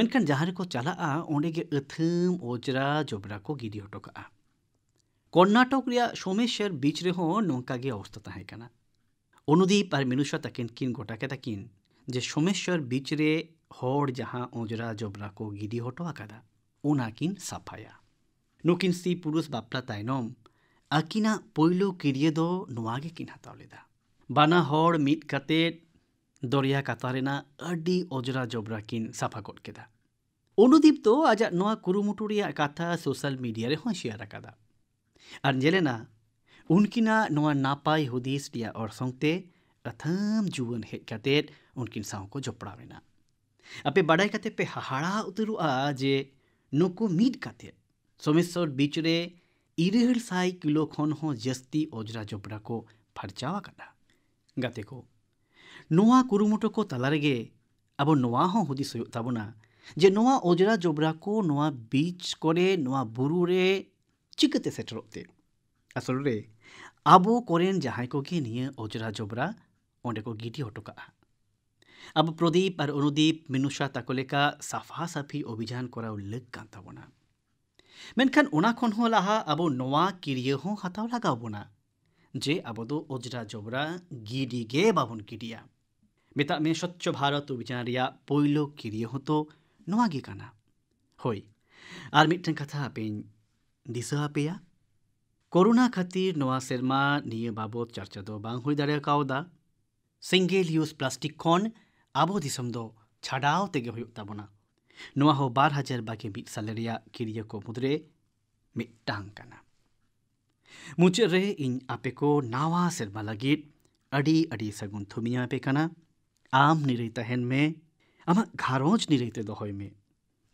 ᱢᱮᱱᱠᱷᱟᱱ ᱡᱟᱦᱟᱸ ᱨᱮᱠᱚ ᱪᱟᱞᱟᱜᱼᱟ ᱚᱸᱰᱮ ᱜᱮ ᱟᱹᱛᱷᱟᱹᱢ ᱚᱡᱽᱨᱟ ᱡᱚᱵᱽᱨᱟ ᱠᱚ ᱜᱤᱰᱤ ᱦᱚᱴᱚ ᱠᱟᱜᱼᱟ ᱠᱚᱨᱱᱟᱴᱚᱠ ᱨᱮᱭᱟᱜ ᱥᱳᱢᱮᱥᱥᱚᱨ ᱵᱤᱪ ᱨᱮᱦᱚᱸ ᱱᱚᱝᱠᱟ ᱜᱮ ᱚᱵᱚᱥᱛᱷᱟ ᱛᱟᱦᱮᱸ ᱠᱟᱱᱟ অনুদীপ আর মিনুষা তাকিন কিন গোটাকে তাকিন ᱡᱮ ᱥᱚᱢᱮᱥᱥᱚᱨ ᱵᱤᱪ ᱨᱮ ᱦᱚᱲ ᱡᱟᱦᱟᱸ ᱚᱸᱡᱽᱨᱟ ᱡᱚᱵᱽᱨᱟ ᱠᱚ ᱜᱤᱰᱤ ᱦᱚᱴᱚ ᱟᱠᱟᱫᱟ ᱚᱱᱟ ᱠᱤᱱ ᱥᱟᱯᱷᱟᱭᱟ ᱱᱩᱠᱤᱱ ᱥᱤ ᱯᱩᱨᱩᱥ ᱵᱟᱯᱞᱟ ᱛᱟᱭᱱᱚᱢ ᱟᱹᱠᱤᱱᱟᱜ ᱯᱳᱭᱞᱳ ᱠᱤᱨᱤᱭᱟᱹ ᱫᱚ ᱱᱚᱣᱟ ᱜᱮᱠᱤᱱ ᱦᱟᱛᱟᱣ ᱞᱮᱫᱟ ᱵᱟᱱᱟ ᱦᱚᱲ ᱢᱤᱫ ᱠᱟᱛᱮᱫ ᱫᱚᱨᱭᱟ ᱠᱟᱛᱟ ᱨᱮᱱᱟᱜ ᱟᱹᱰᱤ ᱚᱡᱽᱨᱟ ᱡᱚᱵᱽᱨᱟ ᱠᱤᱱ ᱥᱟᱯᱷᱟ ᱜᱚᱫ ᱠᱮᱫᱟ অনুদীপ তো আজᱟᱜ ᱱᱚᱣᱟ ᱠᱩᱨᱩᱢᱩᱴᱩ ᱨᱮᱭᱟᱜ ᱠᱟᱛᱷᱟ ᱥᱳᱥᱟᱞ ᱢᱤᱰᱤᱭᱟ ᱨᱮᱦᱚᱸᱭ শেয়াᱨ ᱟᱠᱟᱫᱟ ᱟᱨ ᱧᱮᱞᱮᱱᱟ उनकी नोआ नापाई हुदिस दिया और संगते अथम जुवन हेज काते उनकिन साव को जोपड़ावेना अपे बाड़ाई काते पे हाहाड़ा उतरुआ जे नुकु मीद काते सोमेश्वर बीचरे इरहल साई किलो खन हो जस्ती ओजरा जोपड़ा को फरचावा कादा गाते को नोआ कुरुमुटो को तला रेगे अब नोआ हो हुदिस होयो जे नोआ ओजरा जोबरा को नोआ बीच करे नोआ बुरु चिकते सेटरोते असलरे ᱟᱵᱚ ᱠᱚᱨᱮᱱ ᱡᱟᱦᱟᱸᱭ ᱠᱚᱜᱮ ᱱᱤᱭᱟᱹ ᱚᱡᱽᱨᱟ ᱡᱚᱵᱽᱨᱟ ᱚᱸᱰᱮ ᱠᱚ ᱜᱤᱰᱤ ᱦᱚᱴᱚ ᱠᱟᱜᱼᱟ ᱟᱵᱚ ᱯᱨᱚᱫᱤᱯ ᱟᱨ ᱚᱱᱩᱫᱤᱯ ᱢᱤᱱᱩᱥᱟ ᱛᱟᱠᱚ ᱞᱮᱠᱟ ᱥᱟᱯᱷᱟ ᱥᱟᱯᱷᱤ ᱚᱵᱷᱤᱡᱟᱱ ᱠᱚᱨᱟᱣ ᱞᱟᱹᱠ ᱠᱟᱱ ᱛᱟᱵᱚᱱᱟ ᱢᱮᱱᱠᱷᱟᱱ ᱚᱱᱟ ᱠᱷᱚᱱ ᱦᱚᱸ ᱞᱟᱦᱟ ᱟᱵᱚ ᱱᱚᱣᱟ ᱠᱤᱨᱭᱟᱹ ᱦᱚᱸ ᱦᱟᱛᱟᱣ ᱞᱟᱜᱟᱣ ᱵᱚᱱᱟ ᱡᱮ ᱟᱵᱚ ᱫᱚ ᱚᱡᱽᱨᱟ ᱡᱚᱵᱽᱨᱟ ᱜᱤᱰᱤ ᱜᱮ ᱵᱟᱵᱚᱱ ᱜᱤᱰᱤᱭᱟ ᱢᱮᱛᱟᱜ ᱢᱮ ᱥᱚᱪᱪᱷᱚ ᱵᱷᱟᱨᱚᱛ ᱚᱵᱷᱤᱡᱟᱱ ᱨᱮᱭᱟᱜ ᱯᱳᱭᱞᱳ ᱠᱤᱨᱭᱟᱹ ᱦᱚᱸᱛᱚ ᱱᱚᱣᱟ ᱜᱮ ᱠᱟᱱᱟ ᱦᱳᱭ ᱟᱨ ᱢᱤᱫᱴᱮᱱ ᱠᱟᱛᱷᱟ ᱟᱯᱮᱧ ᱫᱤᱥᱟᱹ ᱟᱯᱮᱭᱟ ᱠᱚᱨᱳᱱᱟ ᱠᱷᱟᱹᱛᱤᱨ ᱱᱚᱣᱟ ᱥᱮᱨᱢᱟ ᱱᱤᱭᱟᱹ ᱵᱟᱵᱚᱫ ᱪᱟᱨᱪᱟ ᱫᱚ ᱵᱟᱝ ᱦᱩᱭ ᱫᱟᱲᱮ ᱠᱟᱣᱫᱟ ᱥᱤᱝᱜᱮᱞ ᱤᱭᱩᱡ ᱯᱞᱟᱥᱴᱤᱠ ᱠᱷᱚᱱ ᱟᱵᱚ ᱫᱤᱥᱚᱢ ᱫᱚ ᱪᱷᱟᱰᱟᱣ ᱛᱮᱜᱮ ᱦᱩᱭᱩᱜ ᱛᱟᱵᱚᱱᱟ ᱱᱚᱣᱟ ᱦᱚᱸ ᱵᱟᱨ ᱦᱟᱡᱟᱨ ᱵᱟᱜᱮ ᱢᱤᱫ ᱥᱟᱞᱮ ᱨᱮᱭᱟᱜ ᱠᱤᱨᱤᱭᱟᱹ ᱠᱚ ᱢᱩᱫᱽᱨᱮ ᱢᱤᱫᱴᱟᱝ ᱠᱟᱱᱟ ᱢᱩᱪᱟᱹᱫ ᱨᱮ ᱤᱧ ᱟᱯᱮ ᱠᱚ ᱱᱟᱣᱟ ᱥᱮᱨᱢᱟ ᱞᱟᱹᱜᱤᱫ ᱟᱹᱰᱤ ᱟᱹᱰᱤ ᱥᱟᱹᱜᱩᱱ ᱛᱷᱩᱢᱤᱧ ᱟᱯᱮ ᱠᱟᱱᱟ ᱟᱢ ᱱᱤᱨᱟᱹᱭ ᱛᱟᱦᱮᱱ ᱢᱮ ᱟᱢᱟᱜ ᱜᱷᱟᱨᱚᱸᱡᱽ ᱱᱤᱨᱟᱹᱭ ᱛᱮ ᱫᱚᱦᱚᱭ ᱢᱮ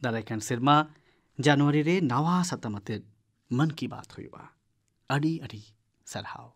ᱫᱟᱨᱟᱭ ᱠᱟᱱ ᱥᱮᱨᱢᱟ ᱡᱟᱱᱩᱣᱟᱨᱤ ᱨᱮ ᱱᱟᱣᱟ ᱥᱟᱛᱟᱢ ᱟᱛᱮᱫ ᱢᱚᱱ ᱠᱤ ᱵᱟᱛ ᱦᱩᱭᱩᱜᱼᱟ ᱟᱹᱰᱤ ᱟᱹᱰᱤ ᱥᱟᱨᱦᱟᱣ